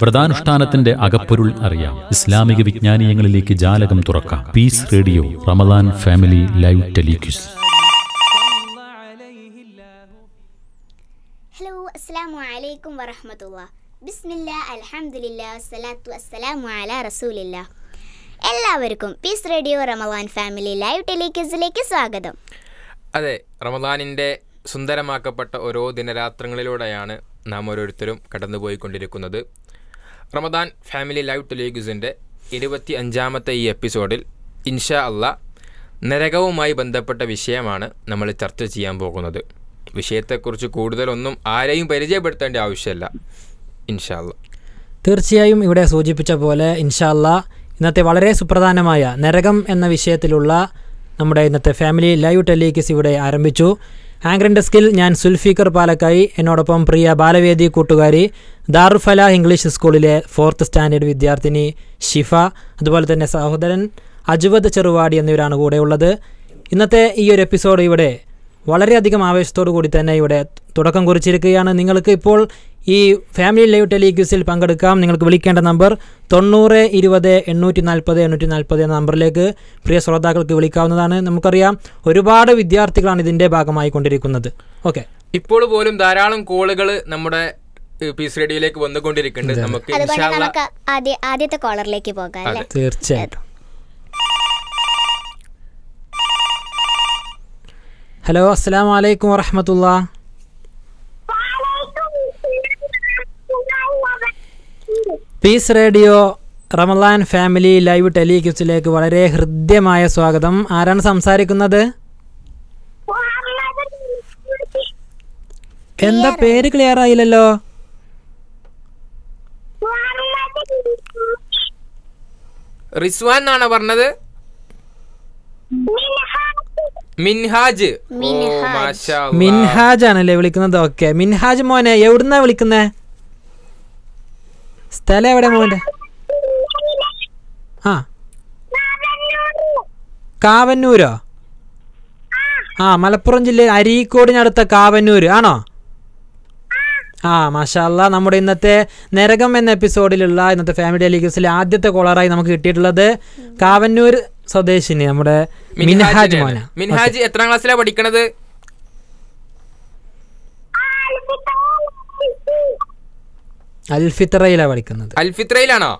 വ്രതാനുഷ്ഠാനത്തിന്റെ അകപ്പൊരുൾ അറിയാം ഇസ്ലാമിക വിജ്ഞാനീയങ്ങളിലേക്ക് ജാലകം തുറക്കാം peace radio Ramadan family live tele quiz hello അസ്സാം വലൈക്കും വറഹമത്തുള്ള ബിസ്മില്ല അലഹമുല്ല സലാത്തു അസ്സലാമു അല റസൂലില്ല എല്ലാവർക്കും peace radio Ramadan family live ടെലിക്യൂസിലേക്ക് സ്വാഗതം അതെ റമദാനിന്റെ സുന്ദരമാക്കപ്പെട്ട ഓരോ ദിനരാത്രങ്ങളിലൂടെയാണ് നാം ഓരോരുത്തരും കടന്നുപോയിക്കൊണ്ടിരിക്കുന്നത് റമദാൻ ഫാമിലി ലൈവ് ടെലിവിഷൻ്റെ ഇരുപത്തി അഞ്ചാമത്തെ ഈ എപ്പിസോഡിൽ ഇൻഷാ അല്ല നരകവുമായി ബന്ധപ്പെട്ട വിഷയമാണ് നമ്മൾ ചർച്ച ചെയ്യാൻ പോകുന്നത് വിഷയത്തെക്കുറിച്ച് കൂടുതലൊന്നും ആരെയും പരിചയപ്പെടുത്തേണ്ട ആവശ്യമില്ല ഇൻഷാ അല്ല തീർച്ചയായും ഇവിടെ സൂചിപ്പിച്ച പോലെ ഇൻഷാ അല്ല ഇന്നത്തെ വളരെ സുപ്രധാനമായ നരകം എന്ന വിഷയത്തിലുള്ള നമ്മുടെ ഇന്നത്തെ ഫാമിലി ലൈവ് ടെലികിസ് ഇവിടെ ആരംഭിച്ചു ആങ്കറിൻ ഡെസ്കിൽ ഞാൻ സുൽഫീഖർ പാലക്കായി എന്നോടൊപ്പം പ്രിയ ബാലവേദി കൂട്ടുകാരി ദാറുഫല ഇംഗ്ലീഷ് സ്കൂളിലെ ഫോർത്ത് സ്റ്റാൻഡേർഡ് വിദ്യാർത്ഥിനി ഷിഫ അതുപോലെ തന്നെ സഹോദരൻ അജുവദ് ചെറുവാടി എന്നിവരാണ് കൂടെയുള്ളത് ഇന്നത്തെ ഈ ഒരു എപ്പിസോഡ് ഇവിടെ വളരെയധികം ആവേശത്തോടു കൂടി തന്നെ ഇവിടെ തുടക്കം കുറിച്ചിരിക്കുകയാണ് നിങ്ങൾക്ക് ഇപ്പോൾ ഈ ഫാമിലി ലൈവ് ടെലിക്യൂസിൽ പങ്കെടുക്കാം നിങ്ങൾക്ക് വിളിക്കേണ്ട നമ്പർ തൊണ്ണൂറ് ഇരുപത് എണ്ണൂറ്റി നാൽപ്പത് എണ്ണൂറ്റി നാൽപ്പത് എന്ന നമ്പറിലേക്ക് പ്രിയ ശ്രോതാക്കൾക്ക് വിളിക്കാവുന്നതാണ് നമുക്കറിയാം ഒരുപാട് വിദ്യാർത്ഥികളാണ് ഇതിൻ്റെ ഭാഗമായി കൊണ്ടിരിക്കുന്നത് ഓക്കെ ഇപ്പോൾ പോലും ധാരാളം കോളുകൾ നമ്മുടെ പീസ് റേഡിയോയിലേക്ക് വന്നുകൊണ്ടിരിക്കുന്നുണ്ട് നമുക്ക് ആദ്യത്തെ കോളറിലേക്ക് പോകാം തീർച്ചയായിട്ടും ഹലോ അസ്സാം വലൈക്കും വാഹമത്തുള്ള peace radio Ramadan family live ടെലിക്യൂസിലേക്ക് വളരെ ഹൃദ്യമായ സ്വാഗതം ആരാണ് സംസാരിക്കുന്നത് എന്താ പേര് ക്ലിയർ ആയില്ലല്ലോ റിസ്വാൻ എന്നാണോ പറഞ്ഞത് മിൻഹാജ് മിൻഹാജ് ആണല്ലേ വിളിക്കുന്നത് ഓക്കെ മിൻഹാജ് മോനെ എവിടുന്നാ വിളിക്കുന്നേ സ്ഥലം എവിടെ മോൻ്റെ ആ കാവന്നൂരോ ആ മലപ്പുറം ജില്ലയിൽ അരീക്കോടിനടുത്ത കാവന്നൂർ ആണോ ആ മാഷാല്ല നമ്മുടെ ഇന്നത്തെ നരകം എന്ന എപ്പിസോഡിലുള്ള ഇന്നത്തെ ഫാമിലി ഡെലിഗസിലെ ആദ്യത്തെ കോളറായി നമുക്ക് കിട്ടിയിട്ടുള്ളത് കാവന്നൂർ സ്വദേശിനി നമ്മുടെ മിൻഹാജ് മോന മിൻഹാജ് എത്രാം ക്ലാസ്സിലാണ് പഠിക്കണത് അൽഫിത്രയിലാ പഠിക്കുന്നത് അൽഫിത്രയിലാണോ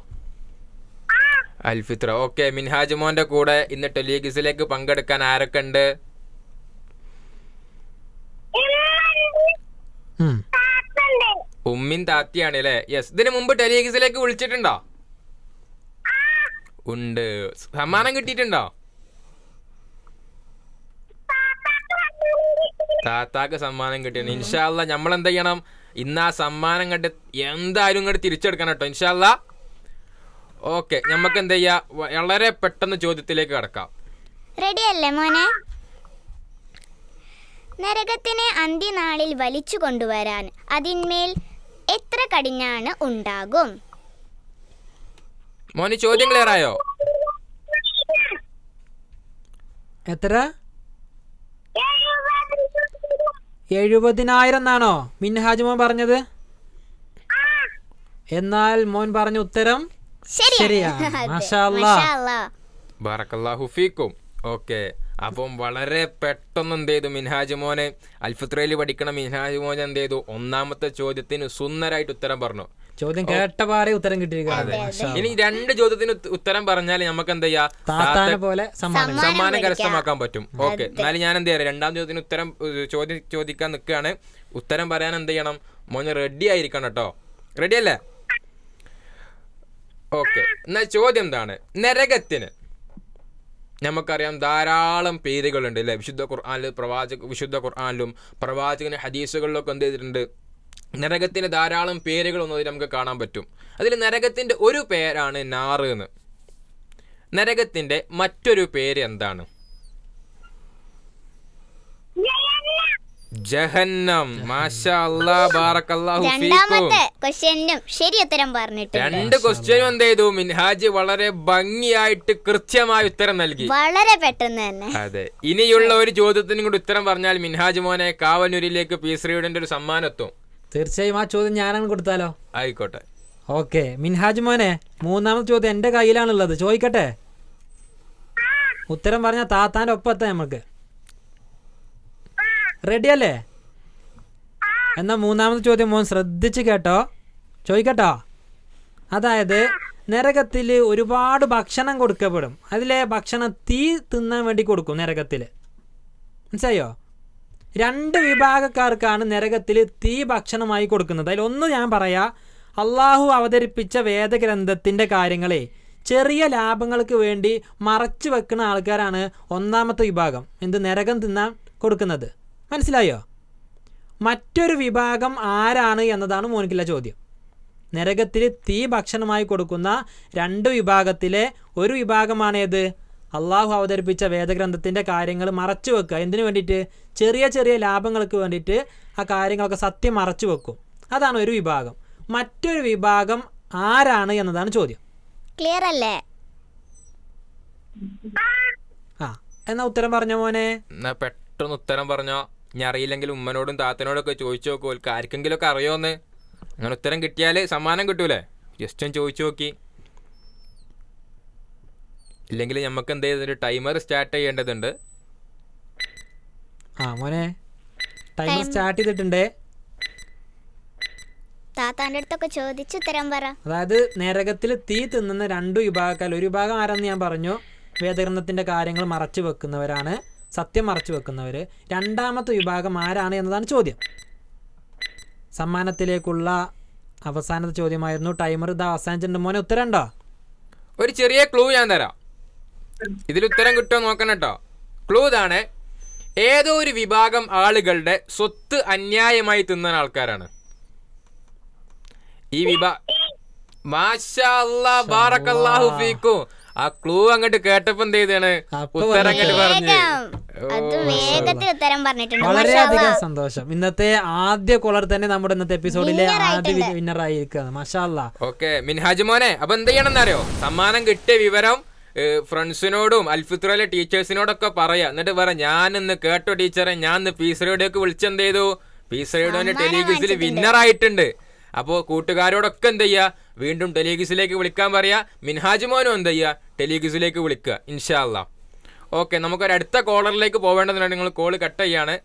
അൽഫിത്ര ഓക്കെ മിൻഹാജ് മോന്റെ കൂടെ ഇന്ന് ടെലിഗിസിലേക്ക് പങ്കെടുക്കാൻ ആരൊക്കെ ഉണ്ട് ഉമ്മിൻ താത്തിയാണ് അല്ലേ യെസ് ഇതിന് മുമ്പ് ടെലിഗിസിലേക്ക് വിളിച്ചിട്ടുണ്ടോ ഉണ്ട് സമ്മാനം കിട്ടിയിട്ടുണ്ടോ താത്താക്ക് സമ്മാനം കിട്ടിയാണ് ഇൻഷാല്ല നമ്മൾ എന്ത് ചെയ്യണം ഇന്ന് ആ സമ്മാനം കണ്ട് എന്തായാലും ഇങ്ങോട്ട് തിരിച്ചെടുക്കണം കേട്ടോ ഇൻഷാല്ല ഓക്കെ നമുക്ക് എന്ത് ചെയ്യാ വളരെ പെട്ടെന്ന് ചോദ്യത്തിലേക്ക് കടക്കാം റെഡി അല്ലേ മോനെ നരകത്തിനെ അന്ത്യനാളിൽ വലിച്ചു കൊണ്ടുവരാൻ അതിന്മേൽ എത്ര കടിഞ്ഞാണ് ഉണ്ടാകും മോനെ ചോദ്യം ക്ലിയർ ആയോ എത്ര എഴുപതിനായിരം എന്നാണോ മിൻഹാജ് മോൻ പറഞ്ഞത് എന്നാൽ മോൻ പറഞ്ഞ ഉത്തരം ശരിയാഹുഫീക്കും ഓക്കെ അപ്പം വളരെ പെട്ടെന്ന് എന്ത് ചെയ്തു മിൻഹാജ് മോനെ അൽഫുത്രയിൽ പഠിക്കണം മിൻഹാജ് മോൻ എന്ത് ചെയ്തു ഒന്നാമത്തെ ചോദ്യത്തിന് സുന്ദരായിട്ട് ഉത്തരം പറഞ്ഞു ചോദ്യം പാറേ ഉത്തരം കിട്ടിയിരിക്കുന്നത് ഇനി രണ്ട് ചോദ്യത്തിന് ഉത്തരം പറഞ്ഞാൽ നമുക്ക് എന്താ ചെയ്യാ പോലെ സമ്മാനം കരസ്ഥമാക്കാൻ പറ്റും ഓക്കെ എന്നാലും ഞാൻ എന്ത് ചെയ്യാം രണ്ടാം ചോദ്യത്തിന് ഉത്തരം ചോദ്യം ചോദിക്കാൻ നിൽക്കുകയാണ് ഉത്തരം പറയാൻ എന്ത് ചെയ്യണം മോന് റെഡി ആയിരിക്കണം കേട്ടോ റെഡി അല്ലേ ഓക്കെ എന്നാൽ ചോദ്യം എന്താണ് നരകത്തിന് നമുക്കറിയാം ധാരാളം പേരുകളുണ്ട് അല്ലെ വിശുദ്ധ ഖുർആാനിൽ പ്രവാചക വിശുദ്ധ ഖുർആാനിലും പ്രവാചകന് ഹദീസുകളിലൊക്കെ എന്ത് ചെയ്തിട്ടുണ്ട് നരകത്തിൻ്റെ ധാരാളം പേരുകളൊന്നും അതിൽ നമുക്ക് കാണാൻ പറ്റും അതിൽ നരകത്തിൻ്റെ ഒരു പേരാണ് നാറ് എന്ന് നരകത്തിൻ്റെ മറ്റൊരു പേര് എന്താണ് ജഹന്നം രണ്ട് ക്വസ്റ്റ്യനും എന്ത് ചെയ്തു മിൻഹാജ് വളരെ ഭംഗിയായിട്ട് കൃത്യമായ ഉത്തരം നൽകി വളരെ പെട്ടെന്ന് തന്നെ അതെ ഇനിയുള്ള ഒരു ചോദ്യത്തിനും കൂടി ഉത്തരം പറഞ്ഞാൽ മിൻഹാജ് മോനെ കാവനൂരിലേക്ക് പി ശ്രീയുടെ ഒരു സമ്മാനത്തും തീർച്ചയായും ആ ചോദ്യം ഞാനാണ് കൊടുത്താലോ ആയിക്കോട്ടെ ഓക്കെ മിൻഹാജ് മോനെ മൂന്നാമത്തെ ചോദ്യം എൻ്റെ കയ്യിലാണുള്ളത് ചോദിക്കട്ടെ ഉത്തരം പറഞ്ഞ താത്താൻ്റെ ഒപ്പത്തെ നമുക്ക് റെഡിയല്ലേ എന്നാ മൂന്നാമത്തെ ചോദ്യം മോൻ ശ്രദ്ധിച്ച് കേട്ടോ ചോദിക്കട്ടോ അതായത് നരകത്തിൽ ഒരുപാട് ഭക്ഷണം കൊടുക്കപ്പെടും അതിലെ ഭക്ഷണം തീ തിന്നാൻ വേണ്ടി കൊടുക്കും നരകത്തിൽ മനസ്സിലായോ രണ്ട് വിഭാഗക്കാർക്കാണ് നരകത്തിൽ തീ ഭക്ഷണമായി കൊടുക്കുന്നത് അതിൽ ഒന്ന് ഞാൻ പറയാം അള്ളാഹു അവതരിപ്പിച്ച വേദഗ്രന്ഥത്തിൻ്റെ കാര്യങ്ങളെ ചെറിയ ലാഭങ്ങൾക്ക് വേണ്ടി മറച്ചു വെക്കുന്ന ആൾക്കാരാണ് ഒന്നാമത്തെ വിഭാഗം എന്ത് നരകം തിന്നാൻ കൊടുക്കുന്നത് മനസ്സിലായോ മറ്റൊരു വിഭാഗം ആരാണ് എന്നതാണ് മോനിക്കില്ല ചോദ്യം നരകത്തിൽ തീ ഭക്ഷണമായി കൊടുക്കുന്ന രണ്ട് വിഭാഗത്തിലെ ഒരു വിഭാഗമാണേത് അള്ളാഹു അവതരിപ്പിച്ച വേദഗ്രന്ഥത്തിൻ്റെ കാര്യങ്ങൾ മറച്ചു വെക്കുക എന്തിനു വേണ്ടിയിട്ട് ചെറിയ ചെറിയ ലാഭങ്ങൾക്ക് വേണ്ടിയിട്ട് ആ കാര്യങ്ങളൊക്കെ സത്യം മറച്ചു വെക്കും അതാണ് ഒരു വിഭാഗം മറ്റൊരു വിഭാഗം ആരാണ് എന്നതാണ് ചോദ്യം ക്ലിയർ അല്ലേ ആ എന്നാ ഉത്തരം പറഞ്ഞ മോനെ പെട്ടെന്ന് ഉത്തരം പറഞ്ഞോ ഞാൻ അറിയില്ലെങ്കിൽ ഉമ്മനോടും ഒക്കെ ചോദിച്ചു നോക്കൂ ആർക്കെങ്കിലും ഒക്കെ അറിയോന്ന് അങ്ങനെ ഉത്തരം കിട്ടിയാൽ സമ്മാനം കിട്ടൂലേ ജസ്റ്റ് ചോദിച്ചു നോക്കി ഇല്ലെങ്കിൽ നമുക്ക് എന്ത് ചെയ്തൊരു ടൈമർ സ്റ്റാർട്ട് ചെയ്യേണ്ടതുണ്ട് ആ മോനെ ടൈമർ സ്റ്റാർട്ട് ചെയ്തിട്ടുണ്ട് താത്താന്റെ അടുത്തൊക്കെ ചോദിച്ചു ഉത്തരം പറ അതായത് നരകത്തിൽ തീ തിന്നുന്ന രണ്ടു വിഭാഗക്കാർ ഒരു വിഭാഗം ആരാന്ന് ഞാൻ പറഞ്ഞു വേദഗ്രന്ഥത്തിന്റെ കാര്യങ്ങൾ മറച്ചു വെക്കുന്നവരാണ് സത്യം മറച്ചു വെക്കുന്നവര് രണ്ടാമത്തെ വിഭാഗം ആരാണ് എന്നതാണ് ചോദ്യം സമ്മാനത്തിലേക്കുള്ള അവസാനത്തെ ചോദ്യമായിരുന്നു ടൈമർ ഇത് അവസാനിച്ചിട്ടുണ്ട് മോനെ ഉത്തരം ഒരു ചെറിയ ക്ലൂ ഞാൻ തരാം ഇതിൽ ഉത്തരം കിട്ടുമോ നോക്കണം കേട്ടോ ക്ലൂ ഇതാണ് ഏതോ ഒരു വിഭാഗം ആളുകളുടെ സ്വത്ത് അന്യായമായി തിന്നുന്ന ആൾക്കാരാണ് ഈ വിഭാഗം ആ ക്ലൂ അങ്ങോട്ട് കേട്ടപ്പോ എന്ത് ചെയ്താണ് ഉത്തരം അങ്ങോട്ട് പറഞ്ഞു വളരെയധികം സന്തോഷം ഇന്നത്തെ ആദ്യ കോളർ തന്നെ നമ്മുടെ ഇന്നത്തെ എപ്പിസോഡിലെ ആദ്യ വിന്നറായിരിക്കുകയാണ് മഷാല്ല ഓക്കെ മിൻഹാജ് മോനെ അപ്പൊ എന്ത് ചെയ്യണം എന്നറിയോ സമ്മാനം കിട്ടിയ വിവരം ഫ്രണ്ട്സിനോടും അൽഫിത്രയിലെ ടീച്ചേഴ്സിനോടൊക്കെ പറയാ എന്നിട്ട് പറ ഇന്ന് കേട്ടോ ടീച്ചറെ ഞാൻ ഇന്ന് പീസറയുടെയൊക്കെ വിളിച്ചെന്ത് ചെയ്തു പീസറയുടെ ടെലിഗ്യൂസിൽ വിന്നർ ആയിട്ടുണ്ട് അപ്പോൾ കൂട്ടുകാരോടൊക്കെ എന്ത് ചെയ്യുക വീണ്ടും ടെലിഗ്യൂസിലേക്ക് വിളിക്കാൻ പറയാ മിൻഹാജ് മോനും എന്ത് ചെയ്യുക ടെലിഗ്യൂസിലേക്ക് വിളിക്കുക ഇൻഷാല്ല ഓക്കെ നമുക്കൊരു അടുത്ത കോളറിലേക്ക് പോവേണ്ടതുണ്ട് നിങ്ങൾ കോൾ കട്ട് ചെയ്യാണ്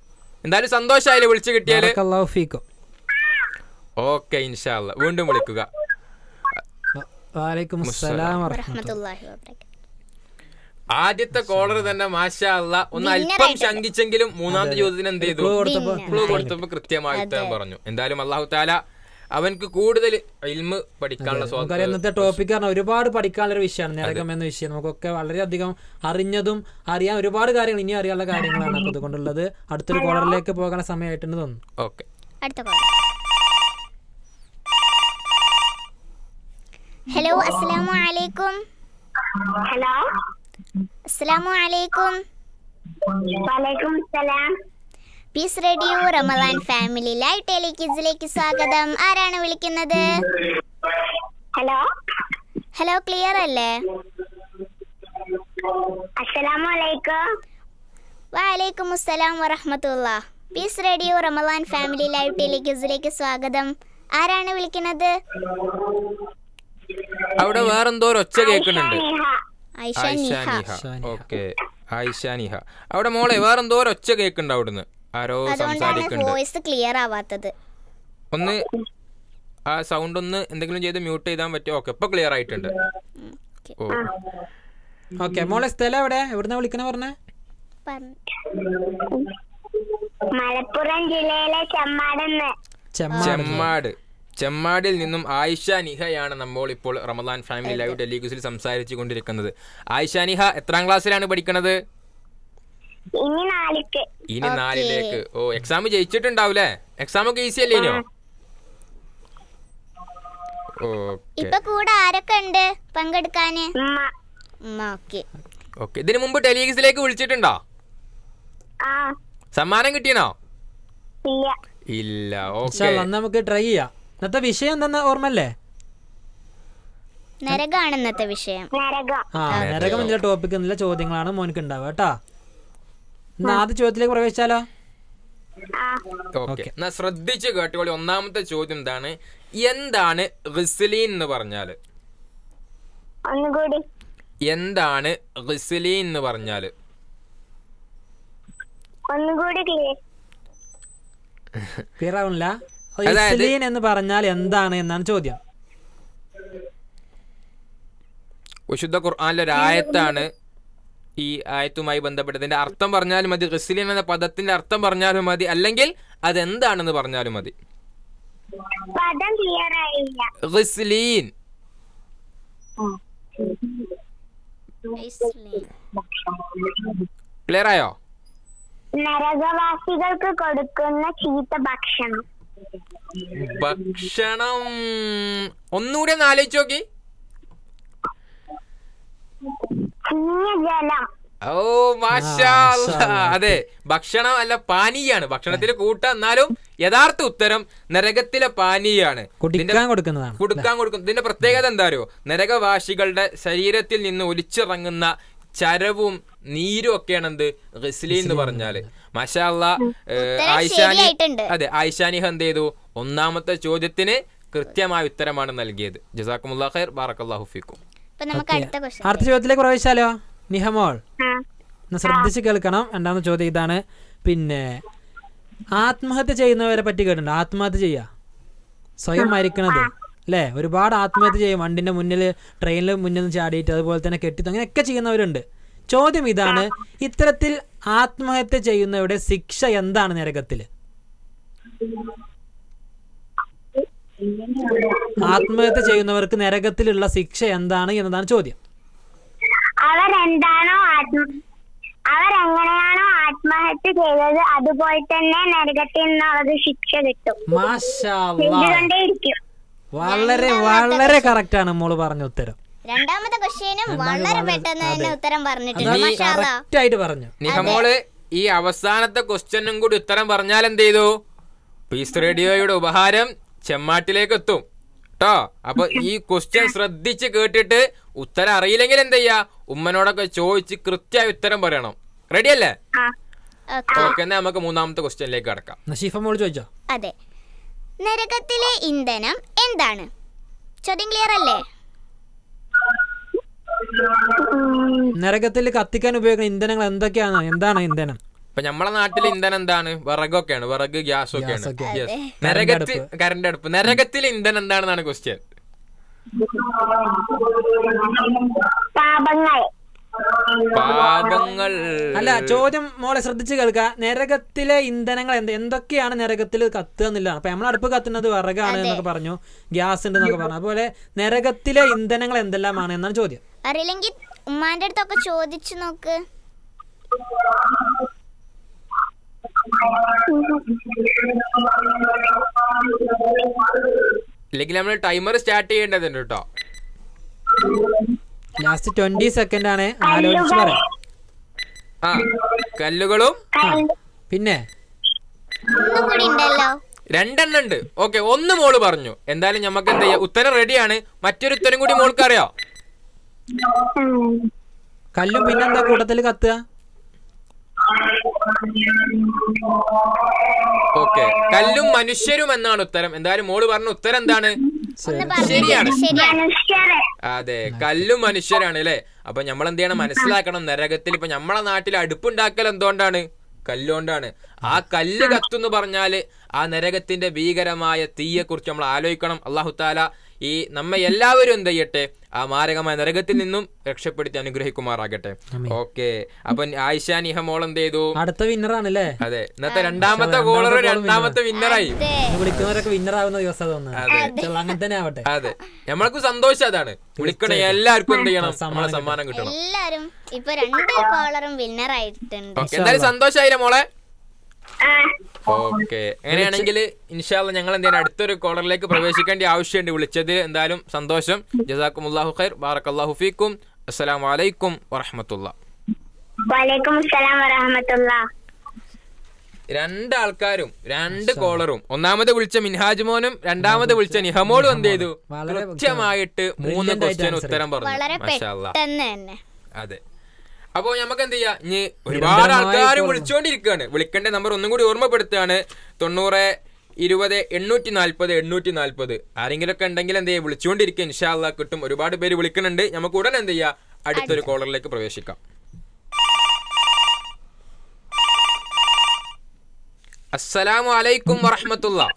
എന്തായാലും സന്തോഷമായില്ലേ വിളിച്ചു കിട്ടിയാൽ ഓക്കെ ഇൻഷാല്ല വീണ്ടും വിളിക്കുക വാലൈക്കും അസ്സലാം വറഹ്മത്തുള്ളാഹി വബറകാതുഹു ആദ്യത്തെ കോളർ തന്നെ മാഷാ അല്ല ഒന്ന് അല്പം ശങ്കിച്ചെങ്കിലും മൂന്നാമത്തെ ചോദ്യത്തിന് എന്ത് ചെയ്തു ക്ലൂ കൊടുത്തപ്പോ കൃത്യമായി ഉത്തരം പറഞ്ഞു എന്തായാലും അള്ളാഹു താല അവൻക്ക് കൂടുതൽ ഇൽമ് പഠിക്കാനുള്ള സ്വാതന്ത്ര്യം ഇന്നത്തെ ടോപ്പിക് പറഞ്ഞാൽ ഒരുപാട് പഠിക്കാനുള്ള ഒരു വിഷയമാണ് നേരകം എന്ന വിഷയം നമുക്കൊക്കെ വളരെയധികം അറിഞ്ഞതും അറിയാൻ ഒരുപാട് കാര്യങ്ങൾ ഇനി അറിയാനുള്ള കാര്യങ്ങളാണ് അപ്പോൾ അതുകൊണ്ടുള്ളത് അടുത്തൊരു കോളറിലേക്ക് പോകാൻ സമയമായിട്ടുണ്ട് തോന്നുന്നു ഓക്കെ ഹലോ അസ്സലാമു അലൈക്കും ഹലോ അസ്സലാമു അലൈക്കും വലൈക്കും അസ്സലാം peace radio Ramadan family live tele സ്വാഗതം ആരാണ് വിളിക്കുന്നത് ഹലോ ഹലോ ക്ലിയർ അല്ലേ അസ്സലാമു അലൈക്കും വലൈക്കും അസ്സലാം വറഹമത്തുള്ള peace radio Ramadan family live tele സ്വാഗതം ആരാണ് വിളിക്കുന്നത് അവിടെ വേറെന്തോ ഒച്ച കേൾക്കുന്നുണ്ട് ഓക്കെ അവിടെ മോളെ വേറെന്തോ ഒരൊച്ച കേക്കുണ്ട് അവിടുന്ന് ആരോ വോയിസ് ക്ലിയർ ആവാത്തത് ഒന്ന് ആ സൗണ്ട് ഒന്ന് എന്തെങ്കിലും ചെയ്ത് മ്യൂട്ട് ചെയ്താൻ പറ്റുമോ ഓക്കെ ഇപ്പൊ ക്ലിയർ ആയിട്ടുണ്ട് ഓക്കെ മോളെ സ്ഥലം എവിടെ എവിടുന്ന വിളിക്കണ പറഞ്ഞ മലപ്പുറം ജില്ലയിലെ ചെമ്മാട് ചെമ്മാട് ചെമ്മാടിൽ നിന്നും ആയിഷ നിഹയാണ് നമ്മൾ ഇപ്പോൾ റമദാൻ ഫാമിലി ലൈവ് ഡൽഹി ക്യൂസിൽ സംസാരിച്ചു കൊണ്ടിരിക്കുന്നത് ആയിഷ നിഹ എത്രാം ക്ലാസ്സിലാണ് പഠിക്കുന്നത് ഇനി നാലിലേക്ക് ഓ എക്സാം ജയിച്ചിട്ടുണ്ടാവൂലേ എക്സാം ഒക്കെ ഈസി അല്ലേ ഇനിയോ ഇപ്പൊ കൂടെ ആരൊക്കെ ഉണ്ട് പങ്കെടുക്കാന് ഓക്കെ ഇതിനു മുമ്പ് ടെലിഗ്സിലേക്ക് വിളിച്ചിട്ടുണ്ടോ സമ്മാനം കിട്ടിയണോ ഇല്ല ഓക്കെ നമുക്ക് ട്രൈ ചെയ്യാം ഇന്നത്തെ വിഷയം എന്തെന്ന് ഓർമ്മല്ലേ നരകാണ് ഇന്നത്തെ വിഷയം ആ നരകം എന്നുള്ള ടോപ്പിക് എന്നുള്ള ചോദ്യങ്ങളാണ് മോനിക്ക് ഉണ്ടാവുക കേട്ടോ എന്നാ ആദ്യ ചോദ്യത്തിലേക്ക് പ്രവേശിച്ചാലോ ഓക്കെ എന്നാ ശ്രദ്ധിച്ച് കേട്ടുകൊള്ളി ഒന്നാമത്തെ ചോദ്യം എന്താണ് എന്താണ് റിസലീൻ എന്ന് പറഞ്ഞാല് എന്താണ് റിസലീൻ എന്ന് പറഞ്ഞാല് ക്ലിയർ ആവുന്നില്ല ഇസ്ലീൻ എന്ന് പറഞ്ഞാൽ എന്താണ് എന്നാണ് ചോദ്യം വിശുദ്ധ ഖുർആാനിലെ ഒരു ആയത്താണ് ഈ ആയത്തുമായി ബന്ധപ്പെട്ടതിന്റെ അർത്ഥം പറഞ്ഞാലും മതി റസ്ലീൻ എന്ന പദത്തിന്റെ അർത്ഥം പറഞ്ഞാലും മതി അല്ലെങ്കിൽ അത് എന്താണെന്ന് പറഞ്ഞാലും മതി റസ്ലീൻ ക്ലിയർ ആയോ നരകവാസികൾക്ക് കൊടുക്കുന്ന ചീത്ത ഭക്ഷണം ഭക്ഷണം ഒന്നുകൂടെ ഒന്ന് ആലോചിച്ച് നോക്കി ഓ അതെ ഭക്ഷണം അല്ല പാനീയാണ് ഭക്ഷണത്തിൽ കൂട്ട എന്നാലും യഥാർത്ഥ ഉത്തരം നരകത്തിലെ പാനീയാണ് കൊടുക്കാൻ കൊടുക്കുന്നത് ഇതിന്റെ പ്രത്യേകത എന്താ അറിയോ നരകവാസികളുടെ ശരീരത്തിൽ നിന്ന് ഒലിച്ചിറങ്ങുന്ന ചരവും നീരും ഒക്കെയാണ് എന്ത് റിസ്ലി എന്ന് പറഞ്ഞാല് മഷാല്ല ആയിഷാനി അതെ ആയിഷാനിഹ എന്ത് ചെയ്തു ഒന്നാമത്തെ ചോദ്യത്തിന് കൃത്യമായ ഉത്തരമാണ് നൽകിയത് ജസാക്കുമുല്ലാ ഖൈർ ഫീക്കും അടുത്ത ചോദ്യത്തിലേക്ക് പ്രവേശിച്ചാലോ നിഹമോൾ ശ്രദ്ധിച്ച് കേൾക്കണം രണ്ടാമത്തെ ചോദ്യം ഇതാണ് പിന്നെ ആത്മഹത്യ ചെയ്യുന്നവരെ പറ്റി കേട്ടുണ്ട് ആത്മഹത്യ ചെയ്യാ സ്വയം മരിക്കണത് അല്ലേ ഒരുപാട് ആത്മഹത്യ ചെയ്യും വണ്ടിൻ്റെ മുന്നിൽ ട്രെയിനിൽ മുന്നിൽ നിന്ന് ചാടിയിട്ട് അതുപോലെ തന്നെ കെട്ടി അങ്ങനെയൊക്കെ ചെയ്യുന്നവരുണ്ട് ചോദ്യം ഇതാണ് ഇത്തരത്തിൽ ആത്മഹത്യ ചെയ്യുന്നവരുടെ ശിക്ഷ എന്താണ് നരകത്തിൽ ആത്മഹത്യ ചെയ്യുന്നവർക്ക് നരകത്തിലുള്ള ശിക്ഷ എന്താണ് എന്നതാണ് ചോദ്യം അവരെന്താണോ അവരെങ്ങനെയാണോ ആത്മഹത്യ ചെയ്തത് അതുപോലെ തന്നെ നരകത്തിൽ നിന്ന് അവർക്ക് ശിക്ഷ കിട്ടും വളരെ വളരെ കറക്റ്റ് ആണ് മോള് പറഞ്ഞ ഉത്തരം രണ്ടാമത്തെ ക്വസ്റ്റ്യനും വളരെ പെട്ടെന്ന് തന്നെ ഉത്തരം പറഞ്ഞിട്ടുണ്ട് ആയിട്ട് പറഞ്ഞു മോള് ഈ അവസാനത്തെ ക്വസ്റ്റ്യനും കൂടി ഉത്തരം പറഞ്ഞാൽ എന്ത് ചെയ്തു പീസ് റേഡിയോയുടെ ഉപഹാരം ചെമ്മാട്ടിലേക്ക് എത്തും കേട്ടോ അപ്പൊ ഈ ക്വസ്റ്റ്യൻ ശ്രദ്ധിച്ച് കേട്ടിട്ട് ഉത്തരം അറിയില്ലെങ്കിൽ എന്ത് ചെയ്യാ ഉമ്മനോടൊക്കെ ചോദിച്ച് കൃത്യമായി ഉത്തരം പറയണം റെഡി അല്ലേ ഓക്കെ എന്നാ നമുക്ക് മൂന്നാമത്തെ ക്വസ്റ്റ്യനിലേക്ക് കടക്കാം നശീഫ മോൾ ചോദിച്ചോ അതെ നരകത്തിലെ ഇന്ധനം എന്താണ് ചോദ്യം ക്ലിയർ അല്ലേ നരകത്തിൽ കത്തിക്കാൻ ഉപയോഗിക്കുന്ന ഇന്ധനങ്ങൾ എന്തൊക്കെയാണ് എന്താണ് ഇന്ധനം ഇപ്പൊ നമ്മളെ നാട്ടിലെ ഇന്ധനം എന്താണ് വിറകൊക്കെയാണ് വിറക് ഗ്യാസ് ഒക്കെയാണ് നരകത്തിൽ കരണ്ട് അടുപ്പ് നരകത്തിലെ ഇന്ധനം എന്താണെന്നാണ് ക്വസ്റ്റ്യൻ പാപങ്ങൾ അല്ല ചോദ്യം മോളെ ശ്രദ്ധിച്ച് കേൾക്ക നരകത്തിലെ ഇന്ധനങ്ങൾ എന്ത് എന്തൊക്കെയാണ് നരകത്തിൽ കത്തുക എന്നുള്ളതാണ് അപ്പൊ നമ്മൾ അടുപ്പ് കത്തുന്നത് വിറകാണ് എന്നൊക്കെ പറഞ്ഞു ഗ്യാസ് ഉണ്ട് എന്നൊക്കെ പറഞ്ഞു അതുപോലെ നരകത്തിലെ ഇന്ധനങ്ങൾ എന്തെല്ലാമാണ് എന്നാണ് ചോദ്യം അറിയില്ലെങ്കിൽ ഉമ്മാന്റെ അടുത്തൊക്കെ ചോദിച്ചു നോക്ക് ഇല്ലെങ്കിൽ നമ്മൾ ടൈമർ സ്റ്റാർട്ട് ചെയ്യേണ്ടതുണ്ട് കേട്ടോ ലാസ്റ്റ് ട്വന്റി സെക്കൻഡ് ആണ് ആലോചിച്ച് പറയാം ആ കല്ലുകളും പിന്നെ രണ്ടെണ്ണം ഉണ്ട് ഓക്കെ ഒന്ന് മോള് പറഞ്ഞു എന്തായാലും നമുക്ക് എന്ത് ചെയ്യാം ഉത്തരം റെഡിയാണ് മറ്റൊരു ഉത്തരം കൂടി മോൾക്ക് അറിയാം കല്ലും പിന്നെന്താ കൂട്ടത്തിൽ കത്തുക ഓക്കെ കല്ലും മനുഷ്യരും എന്നാണ് ഉത്തരം എന്തായാലും മോള് പറഞ്ഞ ഉത്തരം എന്താണ് ശരിയാണ് അതെ കല്ലും മനുഷ്യരാണ് അല്ലെ അപ്പൊ നമ്മൾ എന്ത് ചെയ്യണം മനസ്സിലാക്കണം നരകത്തിൽ ഇപ്പൊ നമ്മളെ നാട്ടിൽ അടുപ്പുണ്ടാക്കൽ എന്തുകൊണ്ടാണ് കല്ലുകൊണ്ടാണ് ആ കല്ല് എന്ന് പറഞ്ഞാല് ആ നരകത്തിന്റെ ഭീകരമായ തീയെ കുറിച്ച് നമ്മൾ ആലോചിക്കണം താല ഈ നമ്മെ എല്ലാവരും എന്ത് ചെയ്യട്ടെ ആ മാരകമായ നരകത്തിൽ നിന്നും രക്ഷപ്പെടുത്തി അനുഗ്രഹിക്കുമാറാകട്ടെ ഓക്കെ അപ്പൊ ആയിഷ നിഹ മോൾ എന്ത് ചെയ്തു അടുത്ത വിന്നറാണ് അല്ലേ അതെ ഇന്നത്തെ രണ്ടാമത്തെ ഗോളർ രണ്ടാമത്തെ വിന്നറായി വിളിക്കുന്നവരൊക്കെ വിന്നർ ദിവസം അങ്ങനെ തന്നെ ആവട്ടെ അതെ നമ്മൾക്ക് സന്തോഷം അതാണ് വിളിക്കണേ എല്ലാവർക്കും എന്ത് ചെയ്യണം നമ്മളെ സമ്മാനം കിട്ടണം എല്ലാരും ഇപ്പൊ രണ്ട് ഗോളറും വിന്നറായിട്ടുണ്ട് എന്തായാലും സന്തോഷായില്ലേ മോളെ ഓക്കെ അങ്ങനെയാണെങ്കിൽ ഇൻഷാല് ഞങ്ങൾ എന്തെങ്കിലും അടുത്തൊരു കോളറിലേക്ക് പ്രവേശിക്കേണ്ട ആവശ്യമുണ്ട് വിളിച്ചത് എന്തായാലും സന്തോഷം ജസാക്കും അള്ളാഹു ഖൈർ ബാറക്കല്ലാഹു ഫീക്കും അസ്സലാം വലൈക്കും വറഹമത്തുള്ള രണ്ടാൾക്കാരും രണ്ട് കോളറും ഒന്നാമത് വിളിച്ച മിൻഹാജ് മോനും രണ്ടാമത് വിളിച്ച നിഹമോളും എന്ത് ചെയ്തു കൃത്യമായിട്ട് മൂന്ന് ക്വസ്റ്റ്യൻ ഉത്തരം പറഞ്ഞു അതെ അപ്പോൾ നമുക്ക് എന്ത് ചെയ്യാം ഇനി ഒരുപാട് ആൾക്കാർ വിളിച്ചുകൊണ്ടിരിക്കുകയാണ് വിളിക്കേണ്ട നമ്പർ ഒന്നും കൂടി ഓർമ്മപ്പെടുത്തുകയാണ് തൊണ്ണൂറ് ഇരുപത് എണ്ണൂറ്റി നാൽപ്പത് എണ്ണൂറ്റി നാൽപ്പത് ആരെങ്കിലുമൊക്കെ ഉണ്ടെങ്കിൽ എന്ത് ചെയ്യാം വിളിച്ചുകൊണ്ടിരിക്കുക ഇൻഷാല്ല കിട്ടും ഒരുപാട് പേര് വിളിക്കുന്നുണ്ട് നമുക്ക് ഉടൻ എന്ത് ചെയ്യാം അടുത്തൊരു കോളറിലേക്ക് പ്രവേശിക്കാം അസ്സലാമു അലൈക്കും വറഹമത്തുള്ള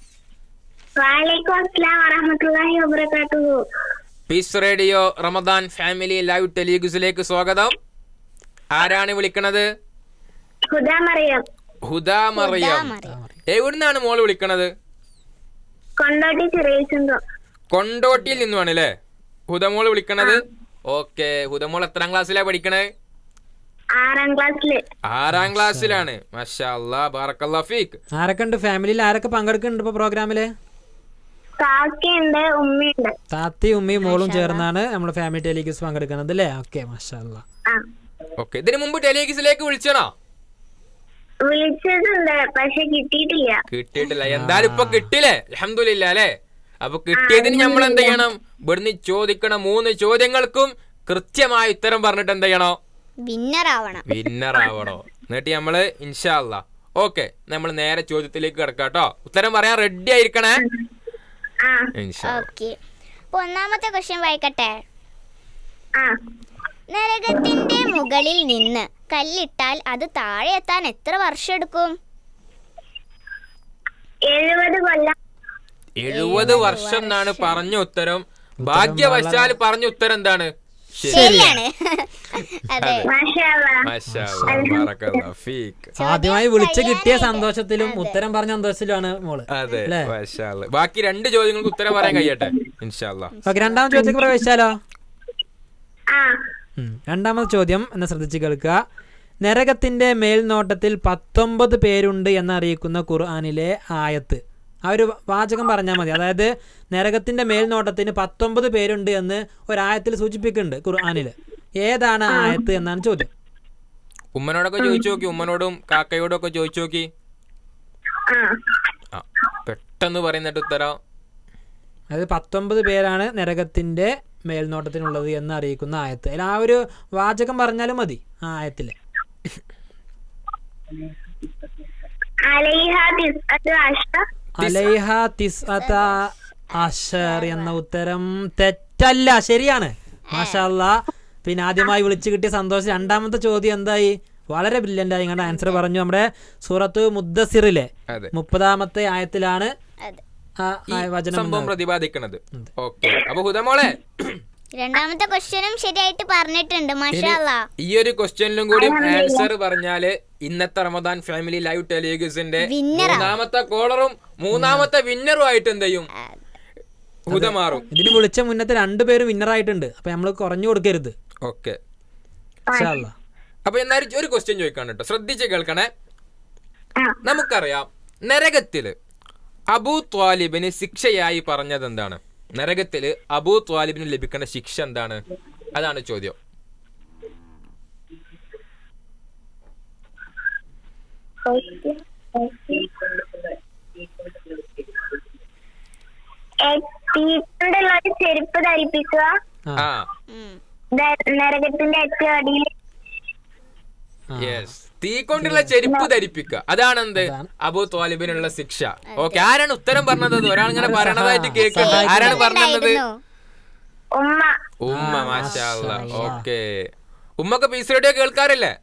peace radio Ramadan family live ടെലിവിസിലേക്ക് സ്വാഗതം ആരാണ് വിളിക്കണത് ഹുദാമറിയം എവിടുന്നാണ് മോള് വിളിക്കണത് കൊണ്ടോട്ടിയിൽ നിന്നുമാണ് അല്ലേ ഹുദമോള് വിളിക്കണത് ഓക്കെ ഹുദമോൾ എത്രാം ക്ലാസ്സിലാ പഠിക്കണേ ആറാം ആറാം ക്ലാസ്സിലാണ് ആരൊക്കെ ഉണ്ട് ഫാമിലിയിൽ ആരൊക്കെ പങ്കെടുക്കുന്നുണ്ട് ഇപ്പൊ പ്രോഗ്രാമില് താത്തി ഉമ്മയും മോളും ചേർന്നാണ് നമ്മുടെ ഫാമിലി ടെലിക്യൂസ് പങ്കെടുക്കുന്നത് അല്ലേ ഓക്കെ മഷാല്ല ഓക്കെ ഇതിനു മുമ്പ് ടെലിഗിസിലേക്ക് വിളിച്ചണോ വിളിച്ചിട്ടുണ്ട് കിട്ടിയിട്ടില്ല എന്തായാലും ഇപ്പൊ കിട്ടില്ലേ അലഹമില്ല അല്ലേ അപ്പൊ കിട്ടിയതിന് നമ്മൾ എന്ത് ചെയ്യണം ഇവിടുന്ന് ചോദിക്കണ മൂന്ന് ചോദ്യങ്ങൾക്കും കൃത്യമായ ഉത്തരം പറഞ്ഞിട്ട് എന്ത് ചെയ്യണോ വിന്നർ ആവണം വിന്നർ എന്നിട്ട് നമ്മള് ഇൻഷാല്ല ഓക്കെ നമ്മൾ നേരെ ചോദ്യത്തിലേക്ക് കിടക്കാട്ടോ ഉത്തരം പറയാൻ റെഡി ആയിരിക്കണേ ഇൻഷാ ഒന്നാമത്തെ ക്വസ്റ്റ്യൻ വായിക്കട്ടെ നരകത്തിന്റെ മുകളിൽ നിന്ന് കല്ലിട്ടാൽ അത് താഴെ എത്താൻ എത്ര വർഷം എടുക്കും എഴുപത് വർഷം എന്നാണ് പറഞ്ഞ ഉത്തരം ഭാഗ്യവശാൽ പറഞ്ഞ ഉത്തരം എന്താണ് ശരിയാണ് ആദ്യമായി വിളിച്ചു കിട്ടിയ സന്തോഷത്തിലും ഉത്തരം പറഞ്ഞ സന്തോഷത്തിലുമാണ് മോള് അതെ ബാക്കി രണ്ട് ചോദ്യങ്ങൾക്ക് ഉത്തരം പറയാൻ കഴിയട്ടെ രണ്ടാമത്തെ ചോദ്യത്തിൽ ചോദ്യത്തിലേക്ക് പ്രവേശിച്ചാലോ രണ്ടാമത്തെ ചോദ്യം എന്ന് ശ്രദ്ധിച്ച് കേൾക്കുക നരകത്തിൻ്റെ മേൽനോട്ടത്തിൽ പത്തൊമ്പത് പേരുണ്ട് എന്നറിയിക്കുന്ന ഖുർആാനിലെ ആയത്ത് ആ ഒരു വാചകം പറഞ്ഞാൽ മതി അതായത് നരകത്തിൻ്റെ മേൽനോട്ടത്തിന് പത്തൊമ്പത് പേരുണ്ട് എന്ന് ഒരായത്തിൽ സൂചിപ്പിക്കുന്നുണ്ട് ഖുർആാനിൽ ഏതാണ് ആയത്ത് എന്നാണ് ചോദ്യം ഉമ്മനോടൊക്കെ ചോദിച്ചു നോക്കി ഉമ്മനോടും കാക്കയോടും ഒക്കെ ചോദിച്ചു നോക്കി പെട്ടെന്ന് പറയുന്നിട്ട് ഉത്തരം അതായത് പത്തൊമ്പത് പേരാണ് നരകത്തിന്റെ മേൽനോട്ടത്തിനുള്ളത് എന്ന് അറിയിക്കുന്ന ആയത്ത് അല്ല ആ ഒരു വാചകം പറഞ്ഞാലും മതി ആ ആയത്തിൽ എന്ന ഉത്തരം തെറ്റല്ല ശരിയാണ് മാഷല്ല പിന്നെ ആദ്യമായി വിളിച്ചു കിട്ടിയ സന്തോഷം രണ്ടാമത്തെ ചോദ്യം എന്തായി വളരെ ബ്രില്യൻ്റ് ആയി ഇങ്ങനെ ആൻസർ പറഞ്ഞു നമ്മുടെ സൂറത്ത് മുദ്ദസിറിലെ മുപ്പതാമത്തെ ആയത്തിലാണ് സംഭവം പ്രതിപാദിക്കുന്നത് ഓക്കെ അപ്പൊ ഹുദമോളെ രണ്ടാമത്തെ ക്വസ്റ്റ്യനും ശരിയായിട്ട് പറഞ്ഞിട്ടുണ്ട് ഈ ഒരു ക്വസ്റ്റ്യനിലും കൂടി ആൻസർ പറഞ്ഞാല് ഇന്നത്തെ റമദാൻ ഫാമിലി ലൈവ് ടെലിവിഷന്റെ മൂന്നാമത്തെ കോളറും മൂന്നാമത്തെ വിന്നറും ആയിട്ട് എന്ത് ചെയ്യും ഹുദമാറും ഇതിന് വിളിച്ച മുന്നത്തെ രണ്ടുപേരും വിന്നർ ആയിട്ടുണ്ട് അപ്പൊ നമ്മൾ കുറഞ്ഞു കൊടുക്കരുത് ഓക്കെ അപ്പൊ എന്നാലും ഒരു ക്വസ്റ്റ്യൻ ചോദിക്കാണ് കേട്ടോ ശ്രദ്ധിച്ച് കേൾക്കണേ നമുക്കറിയാം നരകത്തില് അബൂ ത്വാലിബിന് ശിക്ഷയായി പറഞ്ഞത് എന്താണ് നരകത്തിൽ അബൂ ത്വാലിബിന് ലഭിക്കേണ്ട ശിക്ഷ എന്താണ് അതാണ് ചോദ്യം ചെരുപ്പ് ധരിപ്പിക്കുക നരകത്തിന്റെ ഏറ്റവും അടിയിൽ യെസ് തീ കൊണ്ടുള്ള ചെരുപ്പ് ധരിപ്പിക്കുക അതാണ് എന്ത് അബു തോലിബിനുള്ള ശിക്ഷ ഓക്കെ ആരാണ് ഉത്തരം പറഞ്ഞത് ഒരാൾ ഇങ്ങനെ പറയണതായിട്ട് കേൾക്കുന്നത് ആരാണ് പറഞ്ഞത് ഉമ്മ മാഷാള്ള ഓക്കെ ഉമ്മക്ക് പീസ് റേഡിയോ കേൾക്കാറില്ലേ